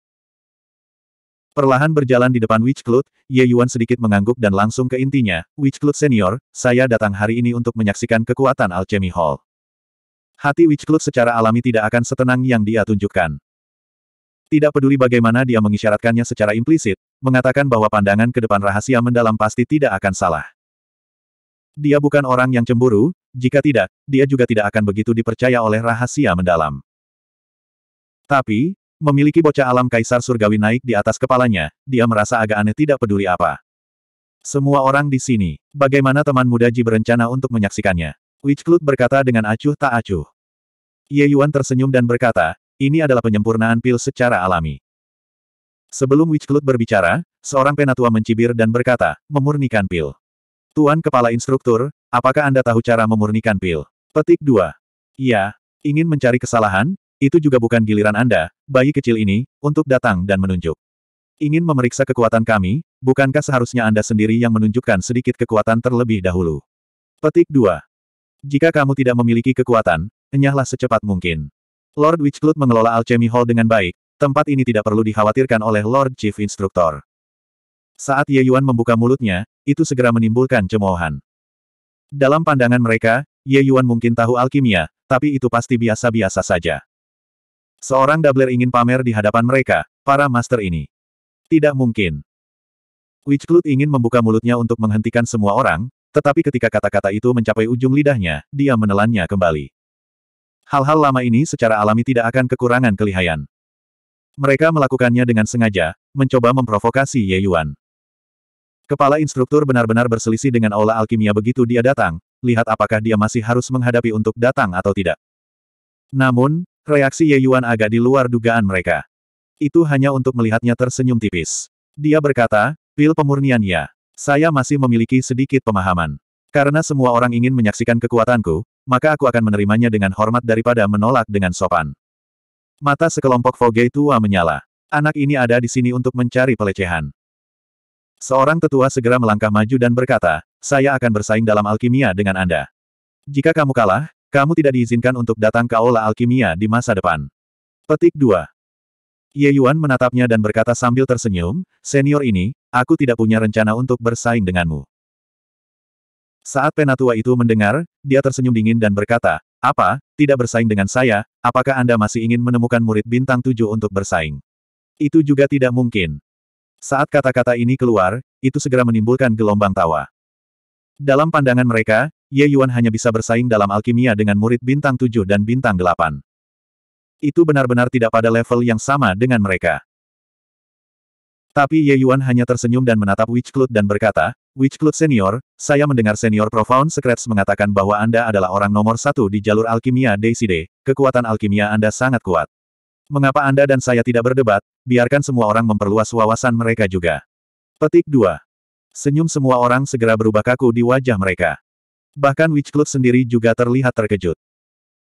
Perlahan berjalan di depan Witch Cloud, Ye Yuan sedikit mengangguk dan langsung ke intinya, Witch Cloud Senior, saya datang hari ini untuk menyaksikan kekuatan Alchemy Hall. Hati Witch Cloud secara alami tidak akan setenang yang dia tunjukkan. Tidak peduli bagaimana dia mengisyaratkannya secara implisit, mengatakan bahwa pandangan ke depan rahasia mendalam pasti tidak akan salah. Dia bukan orang yang cemburu, jika tidak, dia juga tidak akan begitu dipercaya oleh rahasia mendalam. Tapi, Memiliki bocah alam kaisar surgawi naik di atas kepalanya, dia merasa agak aneh tidak peduli apa. Semua orang di sini, bagaimana teman muda Ji berencana untuk menyaksikannya? Witchclut berkata dengan acuh tak acuh. Ye Yuan tersenyum dan berkata, ini adalah penyempurnaan pil secara alami. Sebelum Witchclut berbicara, seorang penatua mencibir dan berkata, memurnikan pil. Tuan Kepala Instruktur, apakah Anda tahu cara memurnikan pil? Petik 2. Ya, ingin mencari kesalahan, itu juga bukan giliran Anda, bayi kecil ini, untuk datang dan menunjuk. Ingin memeriksa kekuatan kami, bukankah seharusnya Anda sendiri yang menunjukkan sedikit kekuatan terlebih dahulu? Petik 2. Jika kamu tidak memiliki kekuatan, enyahlah secepat mungkin. Lord Witchclut mengelola Alchemy Hall dengan baik, tempat ini tidak perlu dikhawatirkan oleh Lord Chief Instructor. Saat Ye Yuan membuka mulutnya, itu segera menimbulkan cemoohan. Dalam pandangan mereka, Ye Yuan mungkin tahu alkimia, tapi itu pasti biasa-biasa saja. Seorang Dabler ingin pamer di hadapan mereka, para master ini. Tidak mungkin. Witchclut ingin membuka mulutnya untuk menghentikan semua orang, tetapi ketika kata-kata itu mencapai ujung lidahnya, dia menelannya kembali. Hal-hal lama ini secara alami tidak akan kekurangan kelihayan. Mereka melakukannya dengan sengaja, mencoba memprovokasi Ye Yuan. Kepala instruktur benar-benar berselisih dengan aula alkimia begitu dia datang, lihat apakah dia masih harus menghadapi untuk datang atau tidak. Namun, Reaksi Ye Yuan agak di luar dugaan mereka. Itu hanya untuk melihatnya tersenyum tipis. Dia berkata, pil pemurnian ya. Saya masih memiliki sedikit pemahaman. Karena semua orang ingin menyaksikan kekuatanku, maka aku akan menerimanya dengan hormat daripada menolak dengan sopan. Mata sekelompok Foge tua menyala. Anak ini ada di sini untuk mencari pelecehan. Seorang tetua segera melangkah maju dan berkata, saya akan bersaing dalam alkimia dengan Anda. Jika kamu kalah, kamu tidak diizinkan untuk datang ke aula alkimia di masa depan. Petik 2. Ye Yuan menatapnya dan berkata sambil tersenyum, senior ini, aku tidak punya rencana untuk bersaing denganmu. Saat penatua itu mendengar, dia tersenyum dingin dan berkata, apa, tidak bersaing dengan saya, apakah Anda masih ingin menemukan murid bintang tujuh untuk bersaing? Itu juga tidak mungkin. Saat kata-kata ini keluar, itu segera menimbulkan gelombang tawa. Dalam pandangan mereka, Ye Yuan hanya bisa bersaing dalam alkimia dengan murid bintang 7 dan bintang 8. Itu benar-benar tidak pada level yang sama dengan mereka. Tapi Ye Yuan hanya tersenyum dan menatap Witchclut dan berkata, Witchclut senior, saya mendengar senior Profound Secrets mengatakan bahwa Anda adalah orang nomor satu di jalur alkimia DCD, kekuatan alkimia Anda sangat kuat. Mengapa Anda dan saya tidak berdebat, biarkan semua orang memperluas wawasan mereka juga. Petik 2. Senyum semua orang segera berubah kaku di wajah mereka. Bahkan Witch Cloud sendiri juga terlihat terkejut.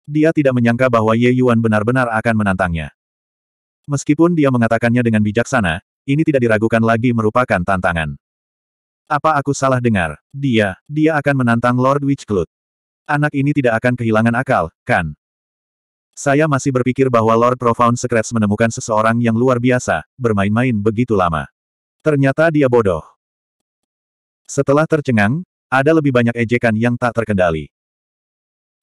Dia tidak menyangka bahwa Ye Yuan benar-benar akan menantangnya. Meskipun dia mengatakannya dengan bijaksana, ini tidak diragukan lagi merupakan tantangan. Apa aku salah dengar? Dia, dia akan menantang Lord Witchclut. Anak ini tidak akan kehilangan akal, kan? Saya masih berpikir bahwa Lord Profound Secrets menemukan seseorang yang luar biasa, bermain-main begitu lama. Ternyata dia bodoh. Setelah tercengang, ada lebih banyak ejekan yang tak terkendali.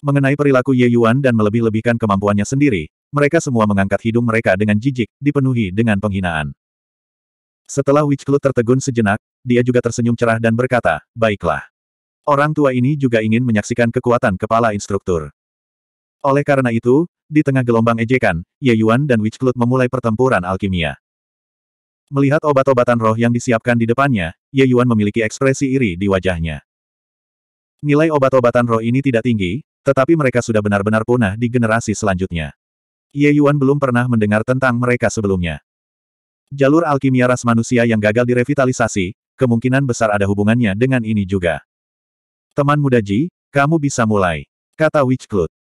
Mengenai perilaku Ye Yuan dan melebih-lebihkan kemampuannya sendiri, mereka semua mengangkat hidung mereka dengan jijik, dipenuhi dengan penghinaan. Setelah Witch Cloud tertegun sejenak, dia juga tersenyum cerah dan berkata, Baiklah. Orang tua ini juga ingin menyaksikan kekuatan kepala instruktur. Oleh karena itu, di tengah gelombang ejekan, Ye Yuan dan Witch Cloud memulai pertempuran alkimia. Melihat obat-obatan roh yang disiapkan di depannya, Ye Yuan memiliki ekspresi iri di wajahnya. Nilai obat-obatan roh ini tidak tinggi, tetapi mereka sudah benar-benar punah di generasi selanjutnya. Ye Yuan belum pernah mendengar tentang mereka sebelumnya. Jalur alkimia ras manusia yang gagal direvitalisasi, kemungkinan besar ada hubungannya dengan ini juga. Teman muda Ji, kamu bisa mulai, kata Witch Clut.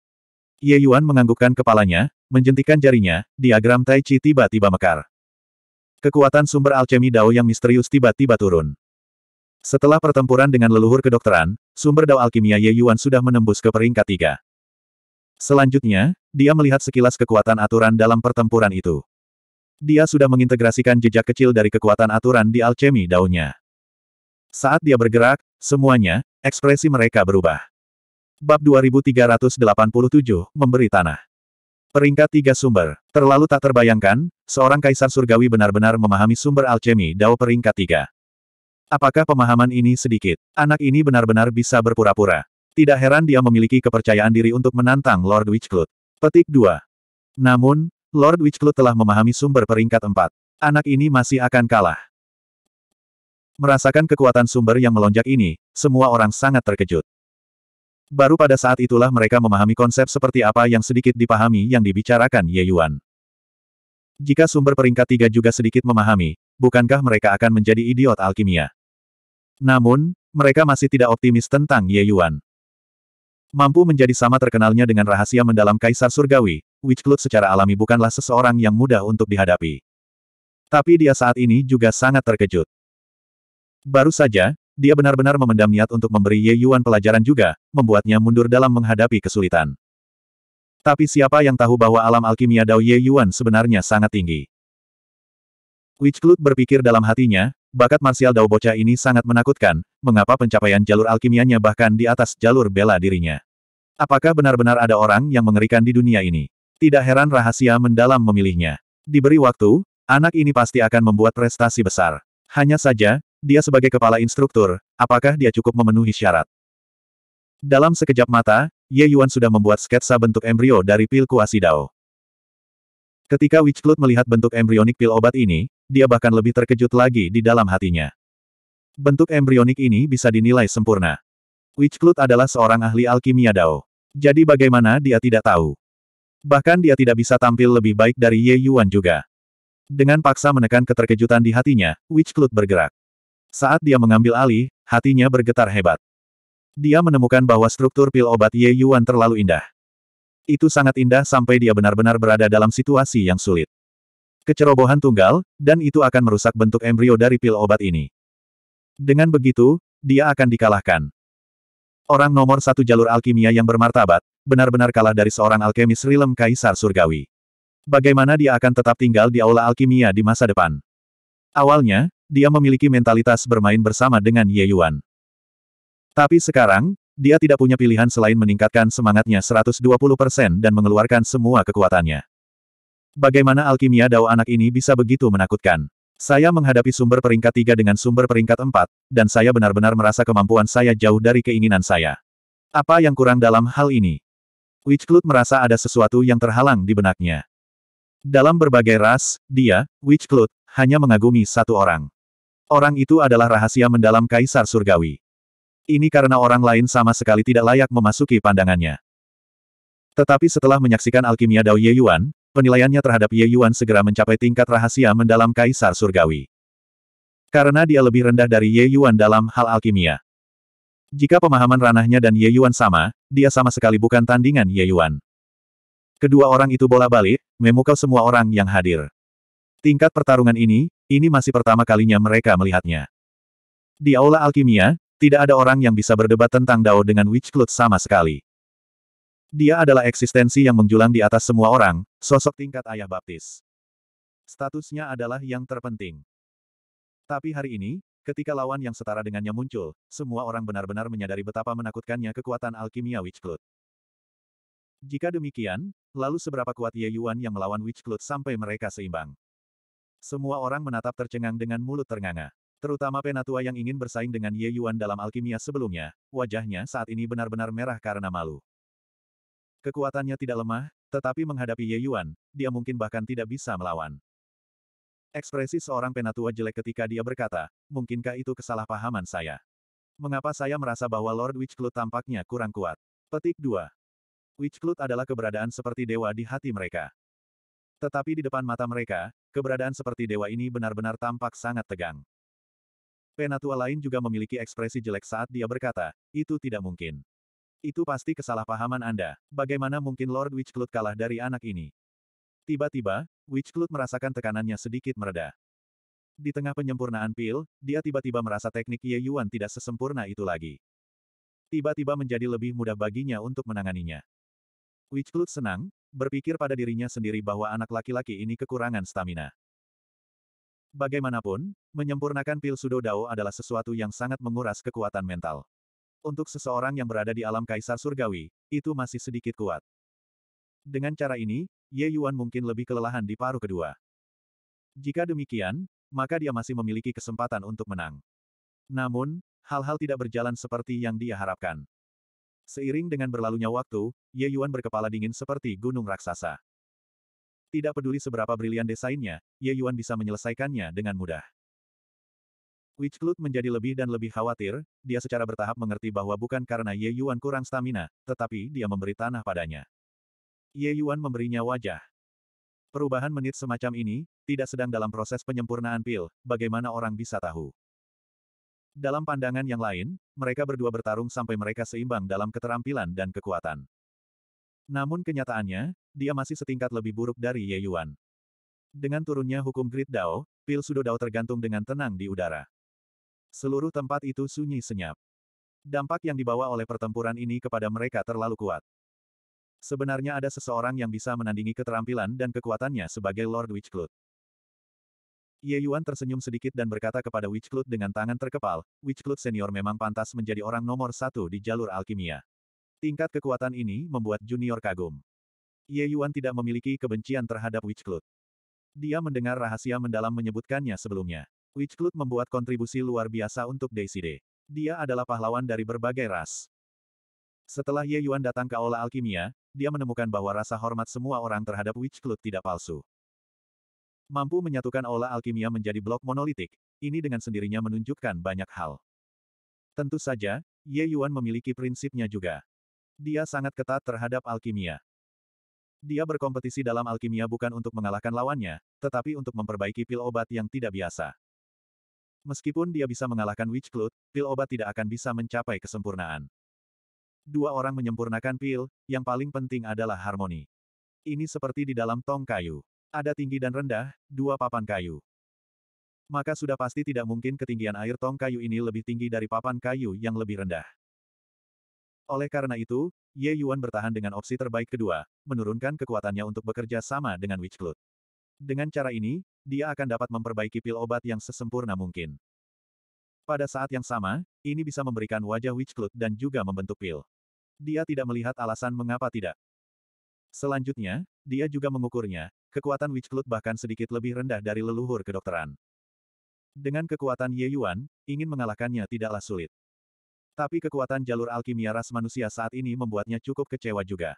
Ye Yuan menganggukkan kepalanya, menjentikan jarinya, diagram Tai Chi tiba-tiba mekar. Kekuatan sumber alchemy Dao yang misterius tiba-tiba turun. Setelah pertempuran dengan leluhur kedokteran, sumber Dao Alkimia Ye Yuan sudah menembus ke peringkat tiga. Selanjutnya, dia melihat sekilas kekuatan aturan dalam pertempuran itu. Dia sudah mengintegrasikan jejak kecil dari kekuatan aturan di alchemy daunnya. Saat dia bergerak, semuanya, ekspresi mereka berubah. Bab 2387 memberi tanah. Peringkat tiga sumber. Terlalu tak terbayangkan, seorang kaisar surgawi benar-benar memahami sumber alchemy Dao peringkat tiga. Apakah pemahaman ini sedikit? Anak ini benar-benar bisa berpura-pura. Tidak heran dia memiliki kepercayaan diri untuk menantang Lord Witchclut. Petik 2. Namun, Lord Witchclut telah memahami sumber peringkat 4. Anak ini masih akan kalah. Merasakan kekuatan sumber yang melonjak ini, semua orang sangat terkejut. Baru pada saat itulah mereka memahami konsep seperti apa yang sedikit dipahami yang dibicarakan Ye Yuan. Jika sumber peringkat tiga juga sedikit memahami, bukankah mereka akan menjadi idiot alkimia? Namun, mereka masih tidak optimis tentang Ye Yuan. Mampu menjadi sama terkenalnya dengan rahasia mendalam Kaisar Surgawi, Witchclut secara alami bukanlah seseorang yang mudah untuk dihadapi. Tapi dia saat ini juga sangat terkejut. Baru saja, dia benar-benar memendam niat untuk memberi Ye Yuan pelajaran juga, membuatnya mundur dalam menghadapi kesulitan. Tapi siapa yang tahu bahwa alam alkimia Dao Ye Yuan sebenarnya sangat tinggi? Witchclut berpikir dalam hatinya, Bakat marsial Dao Bocah ini sangat menakutkan, mengapa pencapaian jalur alkimianya bahkan di atas jalur bela dirinya. Apakah benar-benar ada orang yang mengerikan di dunia ini? Tidak heran rahasia mendalam memilihnya. Diberi waktu, anak ini pasti akan membuat prestasi besar. Hanya saja, dia sebagai kepala instruktur, apakah dia cukup memenuhi syarat? Dalam sekejap mata, Ye Yuan sudah membuat sketsa bentuk embrio dari pil kuasi Dao. Ketika Witchclut melihat bentuk embrionik pil obat ini, dia bahkan lebih terkejut lagi di dalam hatinya. Bentuk embrionik ini bisa dinilai sempurna. Witchclut adalah seorang ahli alkimia Dao. Jadi bagaimana dia tidak tahu? Bahkan dia tidak bisa tampil lebih baik dari Ye Yuan juga. Dengan paksa menekan keterkejutan di hatinya, Witchclut bergerak. Saat dia mengambil alih, hatinya bergetar hebat. Dia menemukan bahwa struktur pil obat Ye Yuan terlalu indah. Itu sangat indah sampai dia benar-benar berada dalam situasi yang sulit kecerobohan tunggal, dan itu akan merusak bentuk embrio dari pil obat ini. Dengan begitu, dia akan dikalahkan. Orang nomor satu jalur alkimia yang bermartabat, benar-benar kalah dari seorang alkemis Rilem Kaisar Surgawi. Bagaimana dia akan tetap tinggal di aula alkimia di masa depan? Awalnya, dia memiliki mentalitas bermain bersama dengan Ye Yuan. Tapi sekarang, dia tidak punya pilihan selain meningkatkan semangatnya 120% dan mengeluarkan semua kekuatannya. Bagaimana alkimia dao anak ini bisa begitu menakutkan? Saya menghadapi sumber peringkat tiga dengan sumber peringkat empat, dan saya benar-benar merasa kemampuan saya jauh dari keinginan saya. Apa yang kurang dalam hal ini? Witchclut merasa ada sesuatu yang terhalang di benaknya. Dalam berbagai ras, dia, Witchclut, hanya mengagumi satu orang. Orang itu adalah rahasia mendalam Kaisar Surgawi. Ini karena orang lain sama sekali tidak layak memasuki pandangannya. Tetapi setelah menyaksikan alkimia Dao Ye Yuan, penilaiannya terhadap Ye Yuan segera mencapai tingkat rahasia mendalam Kaisar Surgawi. Karena dia lebih rendah dari Ye Yuan dalam hal alkimia. Jika pemahaman ranahnya dan Ye Yuan sama, dia sama sekali bukan tandingan Ye Yuan. Kedua orang itu bola balik, memukau semua orang yang hadir. Tingkat pertarungan ini, ini masih pertama kalinya mereka melihatnya. Di aula alkimia, tidak ada orang yang bisa berdebat tentang Dao dengan Witch Cloud sama sekali. Dia adalah eksistensi yang menjulang di atas semua orang, sosok tingkat ayah baptis. Statusnya adalah yang terpenting. Tapi hari ini, ketika lawan yang setara dengannya muncul, semua orang benar-benar menyadari betapa menakutkannya kekuatan alkimia Cloud. Jika demikian, lalu seberapa kuat Ye Yuan yang melawan Cloud sampai mereka seimbang? Semua orang menatap tercengang dengan mulut ternganga. Terutama penatua yang ingin bersaing dengan Ye Yuan dalam alkimia sebelumnya, wajahnya saat ini benar-benar merah karena malu. Kekuatannya tidak lemah, tetapi menghadapi Ye Yuan, dia mungkin bahkan tidak bisa melawan. Ekspresi seorang penatua jelek ketika dia berkata, mungkinkah itu kesalahpahaman saya? Mengapa saya merasa bahwa Lord Witchclut tampaknya kurang kuat? Petik 2. Witchclut adalah keberadaan seperti dewa di hati mereka. Tetapi di depan mata mereka, keberadaan seperti dewa ini benar-benar tampak sangat tegang. Penatua lain juga memiliki ekspresi jelek saat dia berkata, itu tidak mungkin. Itu pasti kesalahpahaman Anda. Bagaimana mungkin Lord Witchclut kalah dari anak ini? Tiba-tiba, Witchclut merasakan tekanannya sedikit mereda. Di tengah penyempurnaan pil, dia tiba-tiba merasa teknik Ye Yuan tidak sesempurna itu lagi. Tiba-tiba menjadi lebih mudah baginya untuk menanganinya. Witchclut senang, berpikir pada dirinya sendiri bahwa anak laki-laki ini kekurangan stamina. Bagaimanapun, menyempurnakan pil Sudo Dao adalah sesuatu yang sangat menguras kekuatan mental. Untuk seseorang yang berada di alam kaisar surgawi, itu masih sedikit kuat. Dengan cara ini, Ye Yuan mungkin lebih kelelahan di paruh kedua. Jika demikian, maka dia masih memiliki kesempatan untuk menang. Namun, hal-hal tidak berjalan seperti yang dia harapkan. Seiring dengan berlalunya waktu, Ye Yuan berkepala dingin seperti gunung raksasa. Tidak peduli seberapa brilian desainnya, Ye Yuan bisa menyelesaikannya dengan mudah. Cloud menjadi lebih dan lebih khawatir, dia secara bertahap mengerti bahwa bukan karena Ye Yuan kurang stamina, tetapi dia memberi tanah padanya. Ye Yuan memberinya wajah. Perubahan menit semacam ini, tidak sedang dalam proses penyempurnaan pil, bagaimana orang bisa tahu. Dalam pandangan yang lain, mereka berdua bertarung sampai mereka seimbang dalam keterampilan dan kekuatan. Namun kenyataannya, dia masih setingkat lebih buruk dari Ye Yuan. Dengan turunnya hukum Grid Dao, pil Sudo Dao tergantung dengan tenang di udara. Seluruh tempat itu sunyi senyap. Dampak yang dibawa oleh pertempuran ini kepada mereka terlalu kuat. Sebenarnya ada seseorang yang bisa menandingi keterampilan dan kekuatannya sebagai Lord Witchclut. Ye Yuan tersenyum sedikit dan berkata kepada Witchclut dengan tangan terkepal, Witchclut senior memang pantas menjadi orang nomor satu di jalur alkimia. Tingkat kekuatan ini membuat junior kagum. Ye Yuan tidak memiliki kebencian terhadap Witchclut. Dia mendengar rahasia mendalam menyebutkannya sebelumnya. Witchclut membuat kontribusi luar biasa untuk Daisy Deiside. Dia adalah pahlawan dari berbagai ras. Setelah Ye Yuan datang ke Aula Alkimia, dia menemukan bahwa rasa hormat semua orang terhadap Witchclut tidak palsu. Mampu menyatukan Aula Alkimia menjadi blok monolitik, ini dengan sendirinya menunjukkan banyak hal. Tentu saja, Ye Yuan memiliki prinsipnya juga. Dia sangat ketat terhadap alkimia. Dia berkompetisi dalam alkimia bukan untuk mengalahkan lawannya, tetapi untuk memperbaiki pil obat yang tidak biasa. Meskipun dia bisa mengalahkan Witch Cloud, pil obat tidak akan bisa mencapai kesempurnaan. Dua orang menyempurnakan pil, yang paling penting adalah harmoni. Ini seperti di dalam tong kayu. Ada tinggi dan rendah, dua papan kayu. Maka sudah pasti tidak mungkin ketinggian air tong kayu ini lebih tinggi dari papan kayu yang lebih rendah. Oleh karena itu, Ye Yuan bertahan dengan opsi terbaik kedua, menurunkan kekuatannya untuk bekerja sama dengan Witch Cloud. Dengan cara ini, dia akan dapat memperbaiki pil obat yang sesempurna mungkin. Pada saat yang sama, ini bisa memberikan wajah Witch dan juga membentuk pil. Dia tidak melihat alasan mengapa tidak. Selanjutnya, dia juga mengukurnya, kekuatan Witch bahkan sedikit lebih rendah dari leluhur kedokteran. Dengan kekuatan Ye Yuan, ingin mengalahkannya tidaklah sulit. Tapi kekuatan jalur alkimia ras manusia saat ini membuatnya cukup kecewa juga.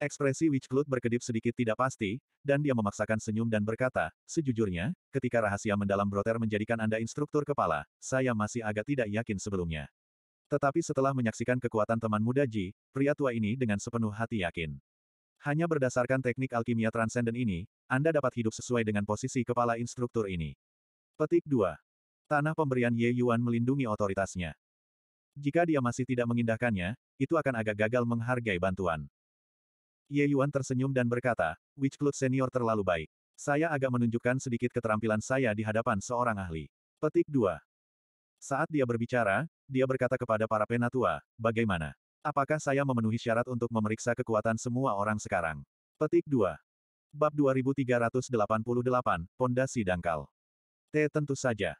Ekspresi Witchclut berkedip sedikit tidak pasti, dan dia memaksakan senyum dan berkata, sejujurnya, ketika rahasia mendalam Broter menjadikan Anda instruktur kepala, saya masih agak tidak yakin sebelumnya. Tetapi setelah menyaksikan kekuatan teman muda Ji, pria tua ini dengan sepenuh hati yakin. Hanya berdasarkan teknik alkimia transenden ini, Anda dapat hidup sesuai dengan posisi kepala instruktur ini. Petik 2. Tanah pemberian Ye Yuan melindungi otoritasnya. Jika dia masih tidak mengindahkannya, itu akan agak gagal menghargai bantuan. Ye Yuan tersenyum dan berkata, Witch Cloud Senior terlalu baik. Saya agak menunjukkan sedikit keterampilan saya di hadapan seorang ahli. Petik 2. Saat dia berbicara, dia berkata kepada para penatua, bagaimana? Apakah saya memenuhi syarat untuk memeriksa kekuatan semua orang sekarang? Petik 2. Bab 2388, Pondasi Dangkal. T tentu saja.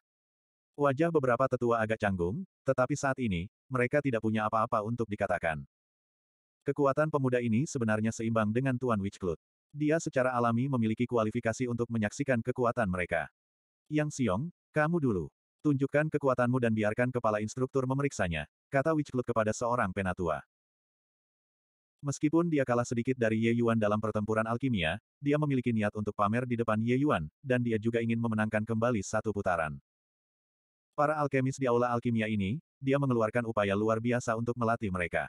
Wajah beberapa tetua agak canggung, tetapi saat ini, mereka tidak punya apa-apa untuk dikatakan. Kekuatan pemuda ini sebenarnya seimbang dengan Tuan Witchclut. Dia secara alami memiliki kualifikasi untuk menyaksikan kekuatan mereka. Yang Siong, kamu dulu. Tunjukkan kekuatanmu dan biarkan kepala instruktur memeriksanya, kata Witchclut kepada seorang penatua. Meskipun dia kalah sedikit dari Ye Yuan dalam pertempuran alkimia, dia memiliki niat untuk pamer di depan Ye Yuan, dan dia juga ingin memenangkan kembali satu putaran. Para alkemis di aula alkimia ini, dia mengeluarkan upaya luar biasa untuk melatih mereka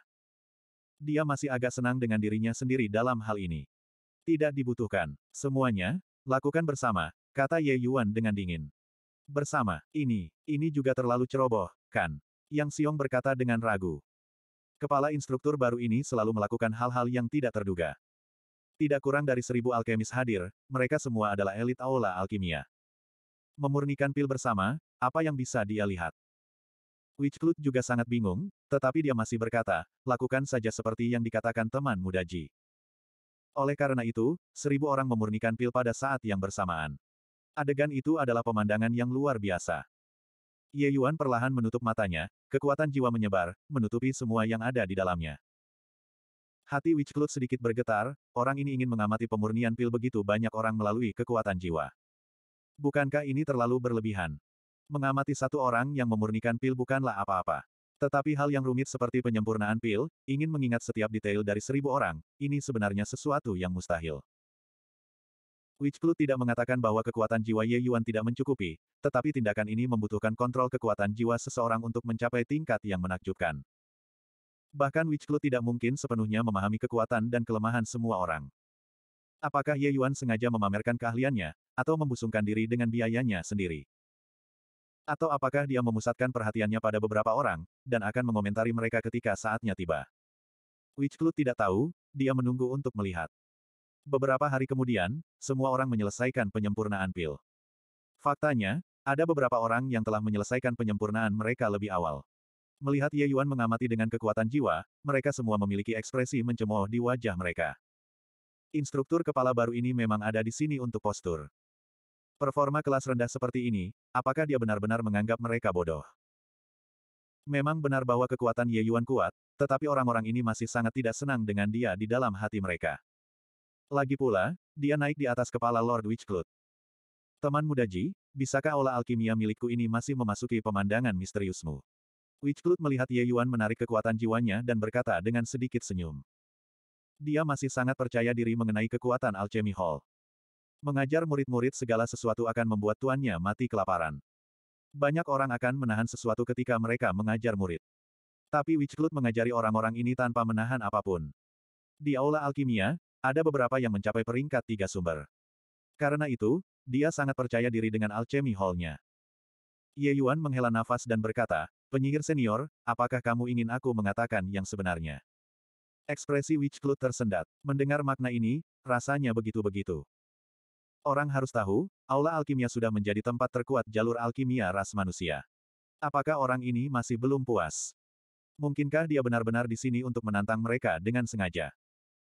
dia masih agak senang dengan dirinya sendiri dalam hal ini. Tidak dibutuhkan. Semuanya, lakukan bersama, kata Ye Yuan dengan dingin. Bersama, ini, ini juga terlalu ceroboh, kan? Yang Xiong berkata dengan ragu. Kepala instruktur baru ini selalu melakukan hal-hal yang tidak terduga. Tidak kurang dari seribu alkemis hadir, mereka semua adalah elit aula alkimia. Memurnikan pil bersama, apa yang bisa dia lihat? Witchclut juga sangat bingung, tetapi dia masih berkata, lakukan saja seperti yang dikatakan teman muda Ji. Oleh karena itu, seribu orang memurnikan pil pada saat yang bersamaan. Adegan itu adalah pemandangan yang luar biasa. Ye Yuan perlahan menutup matanya, kekuatan jiwa menyebar, menutupi semua yang ada di dalamnya. Hati Witchclut sedikit bergetar, orang ini ingin mengamati pemurnian pil begitu banyak orang melalui kekuatan jiwa. Bukankah ini terlalu berlebihan? Mengamati satu orang yang memurnikan pil bukanlah apa-apa. Tetapi hal yang rumit seperti penyempurnaan pil, ingin mengingat setiap detail dari seribu orang, ini sebenarnya sesuatu yang mustahil. Wichklu tidak mengatakan bahwa kekuatan jiwa Ye Yuan tidak mencukupi, tetapi tindakan ini membutuhkan kontrol kekuatan jiwa seseorang untuk mencapai tingkat yang menakjubkan. Bahkan Wichklu tidak mungkin sepenuhnya memahami kekuatan dan kelemahan semua orang. Apakah Ye Yuan sengaja memamerkan keahliannya, atau membusungkan diri dengan biayanya sendiri? Atau apakah dia memusatkan perhatiannya pada beberapa orang, dan akan mengomentari mereka ketika saatnya tiba. Witchclut tidak tahu, dia menunggu untuk melihat. Beberapa hari kemudian, semua orang menyelesaikan penyempurnaan pil. Faktanya, ada beberapa orang yang telah menyelesaikan penyempurnaan mereka lebih awal. Melihat Ye Yuan mengamati dengan kekuatan jiwa, mereka semua memiliki ekspresi mencemooh di wajah mereka. Instruktur kepala baru ini memang ada di sini untuk postur. Performa kelas rendah seperti ini, apakah dia benar-benar menganggap mereka bodoh? Memang benar bahwa kekuatan Ye Yuan kuat, tetapi orang-orang ini masih sangat tidak senang dengan dia di dalam hati mereka. Lagi pula, dia naik di atas kepala Lord Witchclut. Teman muda Ji, bisakah olah alkimia milikku ini masih memasuki pemandangan misteriusmu? Witchclut melihat Ye Yuan menarik kekuatan jiwanya dan berkata dengan sedikit senyum. Dia masih sangat percaya diri mengenai kekuatan alchemy hall. Mengajar murid-murid segala sesuatu akan membuat tuannya mati kelaparan. Banyak orang akan menahan sesuatu ketika mereka mengajar murid. Tapi Witchclut mengajari orang-orang ini tanpa menahan apapun. Di Aula Alkimia, ada beberapa yang mencapai peringkat tiga sumber. Karena itu, dia sangat percaya diri dengan alchemy hall-nya. Ye Yuan menghela nafas dan berkata, Penyihir senior, apakah kamu ingin aku mengatakan yang sebenarnya? Ekspresi Witchclut tersendat. Mendengar makna ini, rasanya begitu-begitu. Orang harus tahu, Aula Alkimia sudah menjadi tempat terkuat jalur alkimia ras manusia. Apakah orang ini masih belum puas? Mungkinkah dia benar-benar di sini untuk menantang mereka dengan sengaja?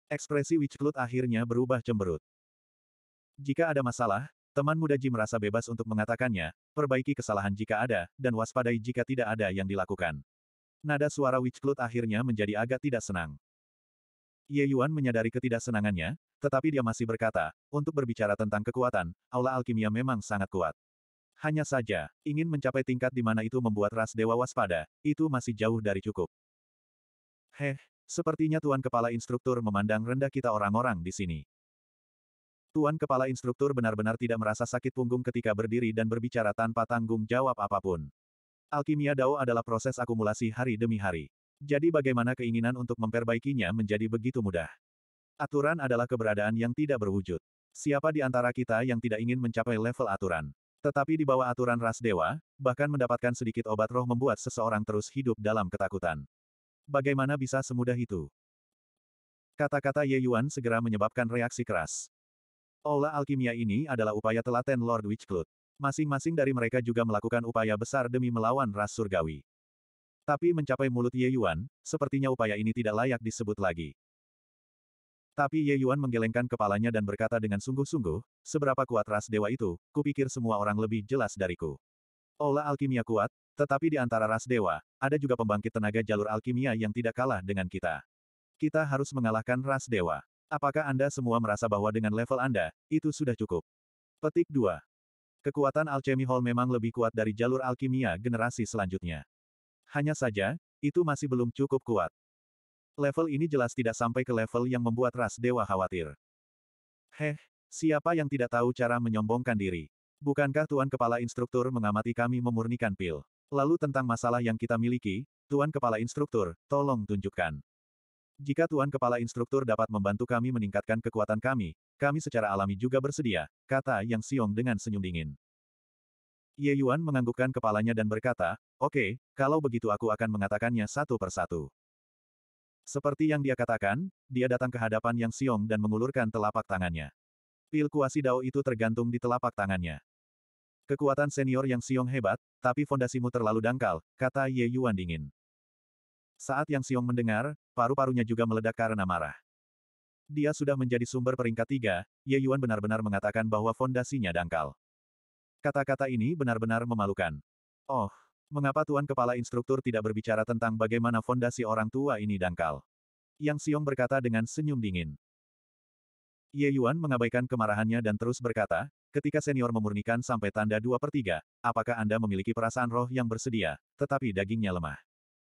Ekspresi Witchclut akhirnya berubah cemberut. Jika ada masalah, teman muda Ji merasa bebas untuk mengatakannya, perbaiki kesalahan jika ada, dan waspadai jika tidak ada yang dilakukan. Nada suara Witchclut akhirnya menjadi agak tidak senang. Ye Yuan menyadari ketidaksenangannya, tetapi dia masih berkata, untuk berbicara tentang kekuatan, aula alkimia memang sangat kuat. Hanya saja, ingin mencapai tingkat di mana itu membuat ras dewa waspada, itu masih jauh dari cukup. Heh, sepertinya Tuan Kepala Instruktur memandang rendah kita orang-orang di sini. Tuan Kepala Instruktur benar-benar tidak merasa sakit punggung ketika berdiri dan berbicara tanpa tanggung jawab apapun. Alkimia Dao adalah proses akumulasi hari demi hari. Jadi bagaimana keinginan untuk memperbaikinya menjadi begitu mudah? Aturan adalah keberadaan yang tidak berwujud. Siapa di antara kita yang tidak ingin mencapai level aturan? Tetapi di bawah aturan ras dewa, bahkan mendapatkan sedikit obat roh membuat seseorang terus hidup dalam ketakutan. Bagaimana bisa semudah itu? Kata-kata Ye Yuan segera menyebabkan reaksi keras. Aula alkimia ini adalah upaya telaten Lord Witchclut. Masing-masing dari mereka juga melakukan upaya besar demi melawan ras surgawi. Tapi mencapai mulut Ye Yuan, sepertinya upaya ini tidak layak disebut lagi. Tapi Ye Yuan menggelengkan kepalanya dan berkata dengan sungguh-sungguh, seberapa kuat ras dewa itu, kupikir semua orang lebih jelas dariku. Olah alkimia kuat, tetapi di antara ras dewa, ada juga pembangkit tenaga jalur alkimia yang tidak kalah dengan kita. Kita harus mengalahkan ras dewa. Apakah Anda semua merasa bahwa dengan level Anda, itu sudah cukup? Petik 2. Kekuatan Alchemy Hall memang lebih kuat dari jalur alkimia generasi selanjutnya. Hanya saja, itu masih belum cukup kuat. Level ini jelas tidak sampai ke level yang membuat ras dewa khawatir. Heh, siapa yang tidak tahu cara menyombongkan diri? Bukankah Tuan Kepala Instruktur mengamati kami memurnikan pil? Lalu tentang masalah yang kita miliki, Tuan Kepala Instruktur, tolong tunjukkan. Jika Tuan Kepala Instruktur dapat membantu kami meningkatkan kekuatan kami, kami secara alami juga bersedia, kata Yang Siong dengan senyum dingin. Ye Yuan menganggukkan kepalanya dan berkata, oke, okay, kalau begitu aku akan mengatakannya satu persatu. Seperti yang dia katakan, dia datang ke hadapan Yang Xiong dan mengulurkan telapak tangannya. Pil kuasi Dao itu tergantung di telapak tangannya. Kekuatan senior Yang Xiong hebat, tapi fondasimu terlalu dangkal, kata Ye Yuan dingin. Saat Yang Xiong mendengar, paru-parunya juga meledak karena marah. Dia sudah menjadi sumber peringkat tiga, Ye Yuan benar-benar mengatakan bahwa fondasinya dangkal. Kata-kata ini benar-benar memalukan. Oh, Mengapa Tuan Kepala Instruktur tidak berbicara tentang bagaimana fondasi orang tua ini dangkal? Yang Siong berkata dengan senyum dingin. Ye Yuan mengabaikan kemarahannya dan terus berkata, ketika senior memurnikan sampai tanda dua per tiga, apakah Anda memiliki perasaan roh yang bersedia, tetapi dagingnya lemah?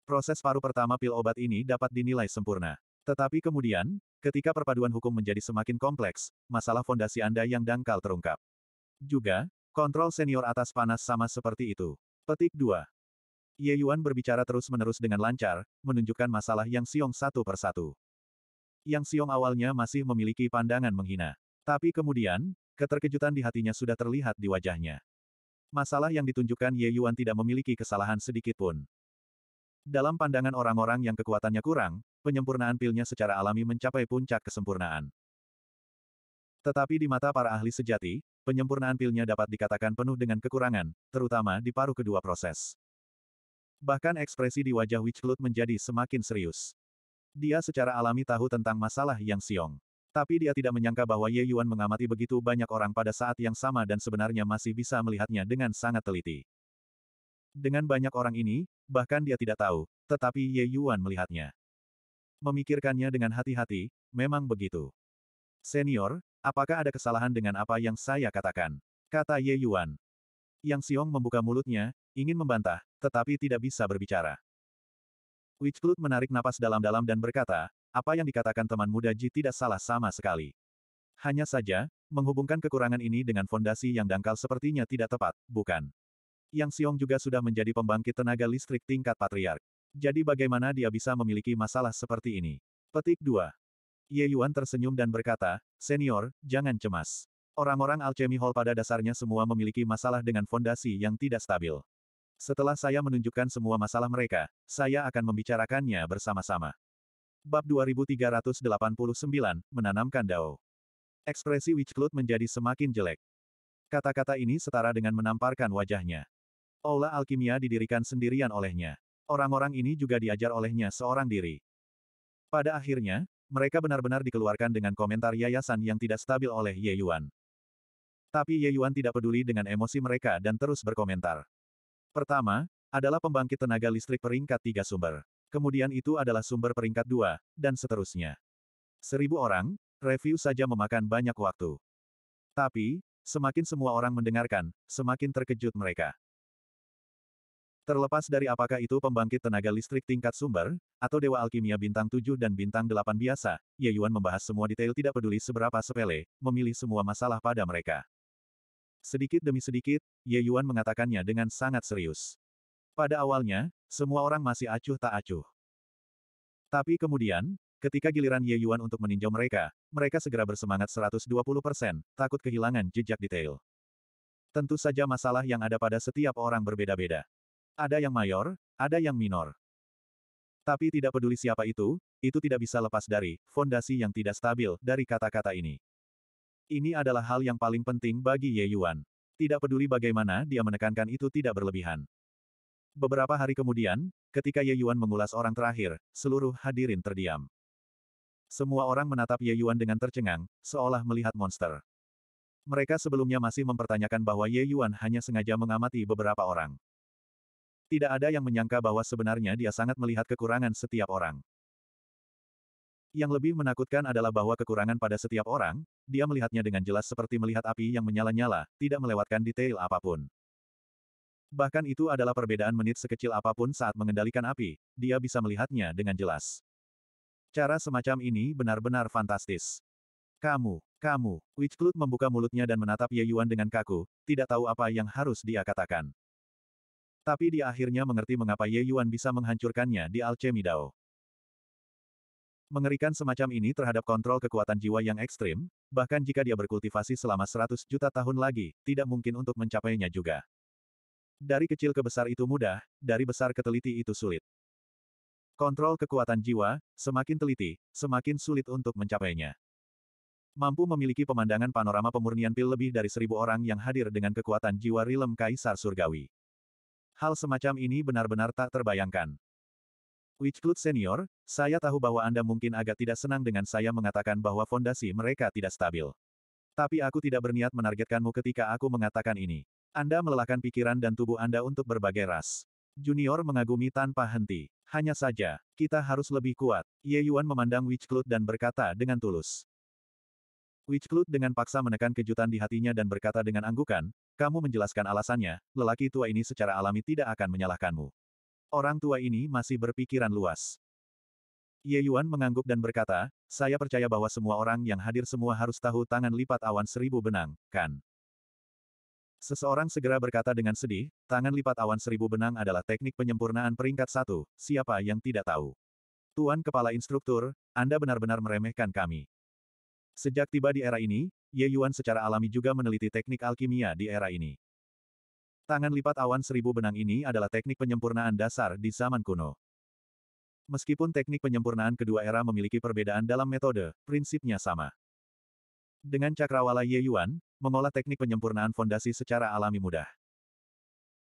Proses paru pertama pil obat ini dapat dinilai sempurna. Tetapi kemudian, ketika perpaduan hukum menjadi semakin kompleks, masalah fondasi Anda yang dangkal terungkap. Juga, kontrol senior atas panas sama seperti itu. Petik 2. Ye Yuan berbicara terus-menerus dengan lancar, menunjukkan masalah Yang Xiong satu persatu. Yang Xiong awalnya masih memiliki pandangan menghina. Tapi kemudian, keterkejutan di hatinya sudah terlihat di wajahnya. Masalah yang ditunjukkan Ye Yuan tidak memiliki kesalahan sedikit pun. Dalam pandangan orang-orang yang kekuatannya kurang, penyempurnaan pilnya secara alami mencapai puncak kesempurnaan. Tetapi di mata para ahli sejati, penyempurnaan pilnya dapat dikatakan penuh dengan kekurangan, terutama di paruh kedua proses. Bahkan ekspresi di wajah Witchblood menjadi semakin serius. Dia secara alami tahu tentang masalah Yang Siong. Tapi dia tidak menyangka bahwa Ye Yuan mengamati begitu banyak orang pada saat yang sama dan sebenarnya masih bisa melihatnya dengan sangat teliti. Dengan banyak orang ini, bahkan dia tidak tahu, tetapi Ye Yuan melihatnya. Memikirkannya dengan hati-hati, memang begitu. Senior, Apakah ada kesalahan dengan apa yang saya katakan? Kata Ye Yuan. Yang Xiong membuka mulutnya, ingin membantah, tetapi tidak bisa berbicara. Witchclut menarik napas dalam-dalam dan berkata, apa yang dikatakan teman muda Ji tidak salah sama sekali. Hanya saja, menghubungkan kekurangan ini dengan fondasi yang dangkal sepertinya tidak tepat, bukan? Yang Xiong juga sudah menjadi pembangkit tenaga listrik tingkat patriark. Jadi bagaimana dia bisa memiliki masalah seperti ini? Petik 2. Ye Yuan tersenyum dan berkata, Senior, jangan cemas. Orang-orang Alchemy Hall pada dasarnya semua memiliki masalah dengan fondasi yang tidak stabil. Setelah saya menunjukkan semua masalah mereka, saya akan membicarakannya bersama-sama. Bab 2389, Menanamkan Dao. Ekspresi Witch menjadi semakin jelek. Kata-kata ini setara dengan menamparkan wajahnya. Aula alkimia didirikan sendirian olehnya. Orang-orang ini juga diajar olehnya seorang diri. Pada akhirnya, mereka benar-benar dikeluarkan dengan komentar yayasan yang tidak stabil oleh Ye Yuan. Tapi Ye Yuan tidak peduli dengan emosi mereka dan terus berkomentar. Pertama, adalah pembangkit tenaga listrik peringkat tiga sumber. Kemudian itu adalah sumber peringkat dua, dan seterusnya. Seribu orang, review saja memakan banyak waktu. Tapi, semakin semua orang mendengarkan, semakin terkejut mereka. Terlepas dari apakah itu pembangkit tenaga listrik tingkat sumber, atau Dewa Alkimia Bintang 7 dan Bintang 8 biasa, Ye Yuan membahas semua detail tidak peduli seberapa sepele, memilih semua masalah pada mereka. Sedikit demi sedikit, Ye Yuan mengatakannya dengan sangat serius. Pada awalnya, semua orang masih acuh tak acuh. Tapi kemudian, ketika giliran Ye Yuan untuk meninjau mereka, mereka segera bersemangat 120%, takut kehilangan jejak detail. Tentu saja masalah yang ada pada setiap orang berbeda-beda. Ada yang mayor, ada yang minor. Tapi tidak peduli siapa itu, itu tidak bisa lepas dari fondasi yang tidak stabil dari kata-kata ini. Ini adalah hal yang paling penting bagi Ye Yuan. Tidak peduli bagaimana dia menekankan itu tidak berlebihan. Beberapa hari kemudian, ketika Ye Yuan mengulas orang terakhir, seluruh hadirin terdiam. Semua orang menatap Ye Yuan dengan tercengang, seolah melihat monster. Mereka sebelumnya masih mempertanyakan bahwa Ye Yuan hanya sengaja mengamati beberapa orang. Tidak ada yang menyangka bahwa sebenarnya dia sangat melihat kekurangan setiap orang. Yang lebih menakutkan adalah bahwa kekurangan pada setiap orang, dia melihatnya dengan jelas seperti melihat api yang menyala-nyala, tidak melewatkan detail apapun. Bahkan itu adalah perbedaan menit sekecil apapun saat mengendalikan api, dia bisa melihatnya dengan jelas. Cara semacam ini benar-benar fantastis. Kamu, kamu, Witchclut membuka mulutnya dan menatap Ye Yuan dengan kaku, tidak tahu apa yang harus dia katakan. Tapi dia akhirnya mengerti mengapa Ye Yuan bisa menghancurkannya di Alchemy Dao. Mengerikan semacam ini terhadap kontrol kekuatan jiwa yang ekstrim, bahkan jika dia berkultivasi selama 100 juta tahun lagi, tidak mungkin untuk mencapainya juga. Dari kecil ke besar itu mudah, dari besar ke teliti itu sulit. Kontrol kekuatan jiwa, semakin teliti, semakin sulit untuk mencapainya. Mampu memiliki pemandangan panorama pemurnian pil lebih dari seribu orang yang hadir dengan kekuatan jiwa Rilem Kaisar Surgawi hal semacam ini benar-benar tak terbayangkan. Witchclut Senior, saya tahu bahwa Anda mungkin agak tidak senang dengan saya mengatakan bahwa fondasi mereka tidak stabil. Tapi aku tidak berniat menargetkanmu ketika aku mengatakan ini. Anda melelahkan pikiran dan tubuh Anda untuk berbagai ras. Junior mengagumi tanpa henti. Hanya saja, kita harus lebih kuat. Ye Yuan memandang Witchclut dan berkata dengan tulus. Witchclut dengan paksa menekan kejutan di hatinya dan berkata dengan anggukan, kamu menjelaskan alasannya, lelaki tua ini secara alami tidak akan menyalahkanmu. Orang tua ini masih berpikiran luas. Ye Yuan mengangguk dan berkata, saya percaya bahwa semua orang yang hadir semua harus tahu tangan lipat awan seribu benang, kan? Seseorang segera berkata dengan sedih, tangan lipat awan seribu benang adalah teknik penyempurnaan peringkat satu, siapa yang tidak tahu? Tuan Kepala Instruktur, Anda benar-benar meremehkan kami. Sejak tiba di era ini, Ye Yuan secara alami juga meneliti teknik alkimia di era ini. Tangan lipat awan seribu benang ini adalah teknik penyempurnaan dasar di zaman kuno. Meskipun teknik penyempurnaan kedua era memiliki perbedaan dalam metode, prinsipnya sama. Dengan cakrawala Ye Yuan, mengolah teknik penyempurnaan fondasi secara alami mudah.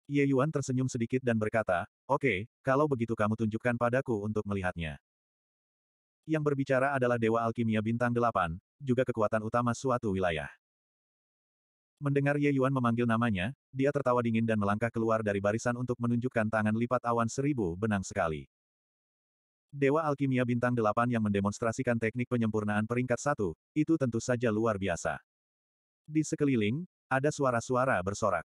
Ye Yuan tersenyum sedikit dan berkata, Oke, okay, kalau begitu kamu tunjukkan padaku untuk melihatnya. Yang berbicara adalah Dewa Alkimia Bintang Delapan, juga kekuatan utama suatu wilayah. Mendengar Ye Yuan memanggil namanya, dia tertawa dingin dan melangkah keluar dari barisan untuk menunjukkan tangan lipat awan seribu benang sekali. Dewa Alkimia Bintang Delapan yang mendemonstrasikan teknik penyempurnaan peringkat satu, itu tentu saja luar biasa. Di sekeliling, ada suara-suara bersorak.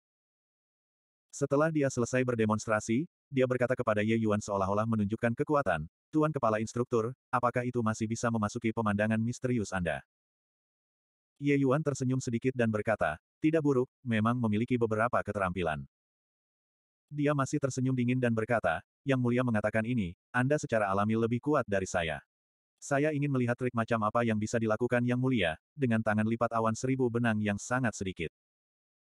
Setelah dia selesai berdemonstrasi, dia berkata kepada Ye Yuan seolah-olah menunjukkan kekuatan, Tuan Kepala Instruktur, apakah itu masih bisa memasuki pemandangan misterius Anda? Ye Yuan tersenyum sedikit dan berkata, tidak buruk, memang memiliki beberapa keterampilan. Dia masih tersenyum dingin dan berkata, Yang Mulia mengatakan ini, Anda secara alami lebih kuat dari saya. Saya ingin melihat trik macam apa yang bisa dilakukan Yang Mulia, dengan tangan lipat awan seribu benang yang sangat sedikit.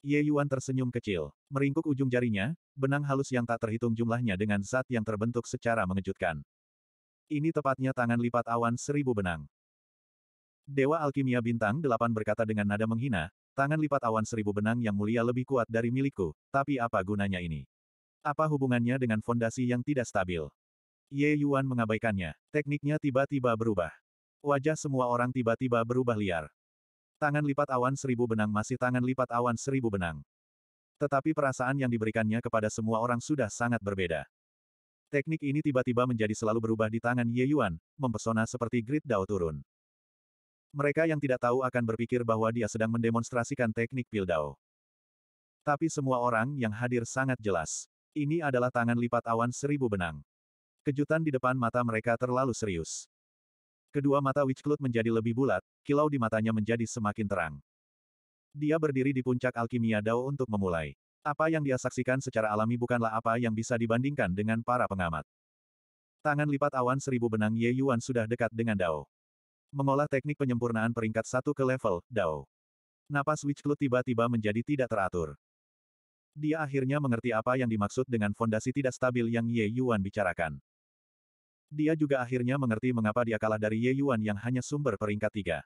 Ye Yuan tersenyum kecil, meringkuk ujung jarinya, benang halus yang tak terhitung jumlahnya dengan zat yang terbentuk secara mengejutkan. Ini tepatnya tangan lipat awan seribu benang. Dewa Alkimia Bintang delapan berkata dengan nada menghina, tangan lipat awan seribu benang yang mulia lebih kuat dari milikku, tapi apa gunanya ini? Apa hubungannya dengan fondasi yang tidak stabil? Ye Yuan mengabaikannya, tekniknya tiba-tiba berubah. Wajah semua orang tiba-tiba berubah liar. Tangan lipat awan seribu benang masih tangan lipat awan seribu benang. Tetapi perasaan yang diberikannya kepada semua orang sudah sangat berbeda. Teknik ini tiba-tiba menjadi selalu berubah di tangan Ye Yuan, mempesona seperti grid dao turun. Mereka yang tidak tahu akan berpikir bahwa dia sedang mendemonstrasikan teknik pil dao. Tapi semua orang yang hadir sangat jelas. Ini adalah tangan lipat awan seribu benang. Kejutan di depan mata mereka terlalu serius. Kedua mata Cloud menjadi lebih bulat, kilau di matanya menjadi semakin terang. Dia berdiri di puncak alkimia Dao untuk memulai. Apa yang dia saksikan secara alami bukanlah apa yang bisa dibandingkan dengan para pengamat. Tangan lipat awan seribu benang Ye Yuan sudah dekat dengan Dao. Mengolah teknik penyempurnaan peringkat satu ke level Dao. Napas Witch Cloud tiba-tiba menjadi tidak teratur. Dia akhirnya mengerti apa yang dimaksud dengan fondasi tidak stabil yang Ye Yuan bicarakan. Dia juga akhirnya mengerti mengapa dia kalah dari Ye Yuan yang hanya sumber peringkat tiga.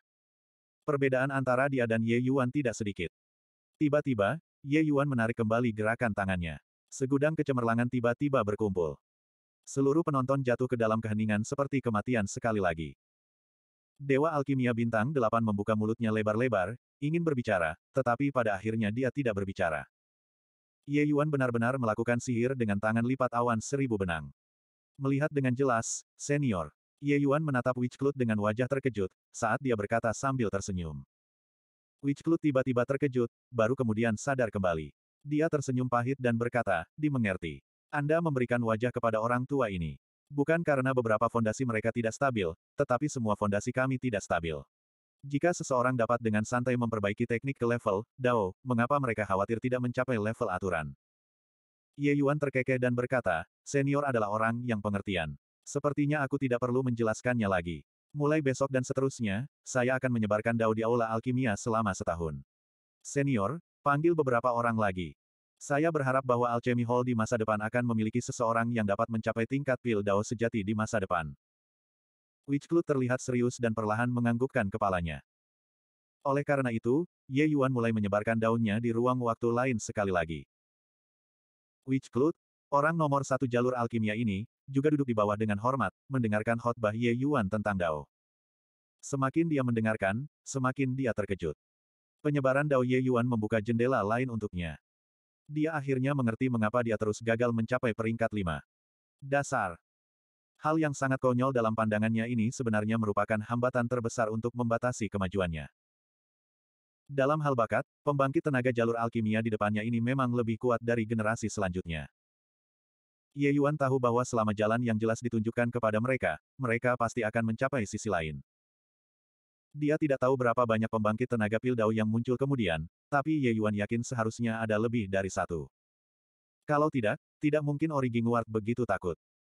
Perbedaan antara dia dan Ye Yuan tidak sedikit. Tiba-tiba, Ye Yuan menarik kembali gerakan tangannya. Segudang kecemerlangan tiba-tiba berkumpul. Seluruh penonton jatuh ke dalam keheningan seperti kematian sekali lagi. Dewa Alkimia Bintang Delapan membuka mulutnya lebar-lebar, ingin berbicara, tetapi pada akhirnya dia tidak berbicara. Ye Yuan benar-benar melakukan sihir dengan tangan lipat awan seribu benang. Melihat dengan jelas, senior, Ye Yuan menatap Witch Cloud dengan wajah terkejut, saat dia berkata sambil tersenyum. Witchclut tiba-tiba terkejut, baru kemudian sadar kembali. Dia tersenyum pahit dan berkata, dimengerti. Anda memberikan wajah kepada orang tua ini. Bukan karena beberapa fondasi mereka tidak stabil, tetapi semua fondasi kami tidak stabil. Jika seseorang dapat dengan santai memperbaiki teknik ke level, Dao, mengapa mereka khawatir tidak mencapai level aturan? Ye Yuan terkekeh dan berkata, senior adalah orang yang pengertian. Sepertinya aku tidak perlu menjelaskannya lagi. Mulai besok dan seterusnya, saya akan menyebarkan Dao di Aula Alkimia selama setahun. Senior, panggil beberapa orang lagi. Saya berharap bahwa Alchemy Hall di masa depan akan memiliki seseorang yang dapat mencapai tingkat pil Dao sejati di masa depan. Witchclut terlihat serius dan perlahan menganggukkan kepalanya. Oleh karena itu, Ye Yuan mulai menyebarkan daunnya di ruang waktu lain sekali lagi. Witchclut, orang nomor satu jalur alkimia ini, juga duduk di bawah dengan hormat, mendengarkan khotbah Ye Yuan tentang Dao. Semakin dia mendengarkan, semakin dia terkejut. Penyebaran Dao Ye Yuan membuka jendela lain untuknya. Dia akhirnya mengerti mengapa dia terus gagal mencapai peringkat lima. Dasar. Hal yang sangat konyol dalam pandangannya ini sebenarnya merupakan hambatan terbesar untuk membatasi kemajuannya. Dalam hal bakat, pembangkit tenaga jalur alkimia di depannya ini memang lebih kuat dari generasi selanjutnya. Ye Yuan tahu bahwa selama jalan yang jelas ditunjukkan kepada mereka, mereka pasti akan mencapai sisi lain. Dia tidak tahu berapa banyak pembangkit tenaga pil Pildau yang muncul kemudian, tapi Ye Yuan yakin seharusnya ada lebih dari satu. Kalau tidak, tidak mungkin Origing Ward begitu takut.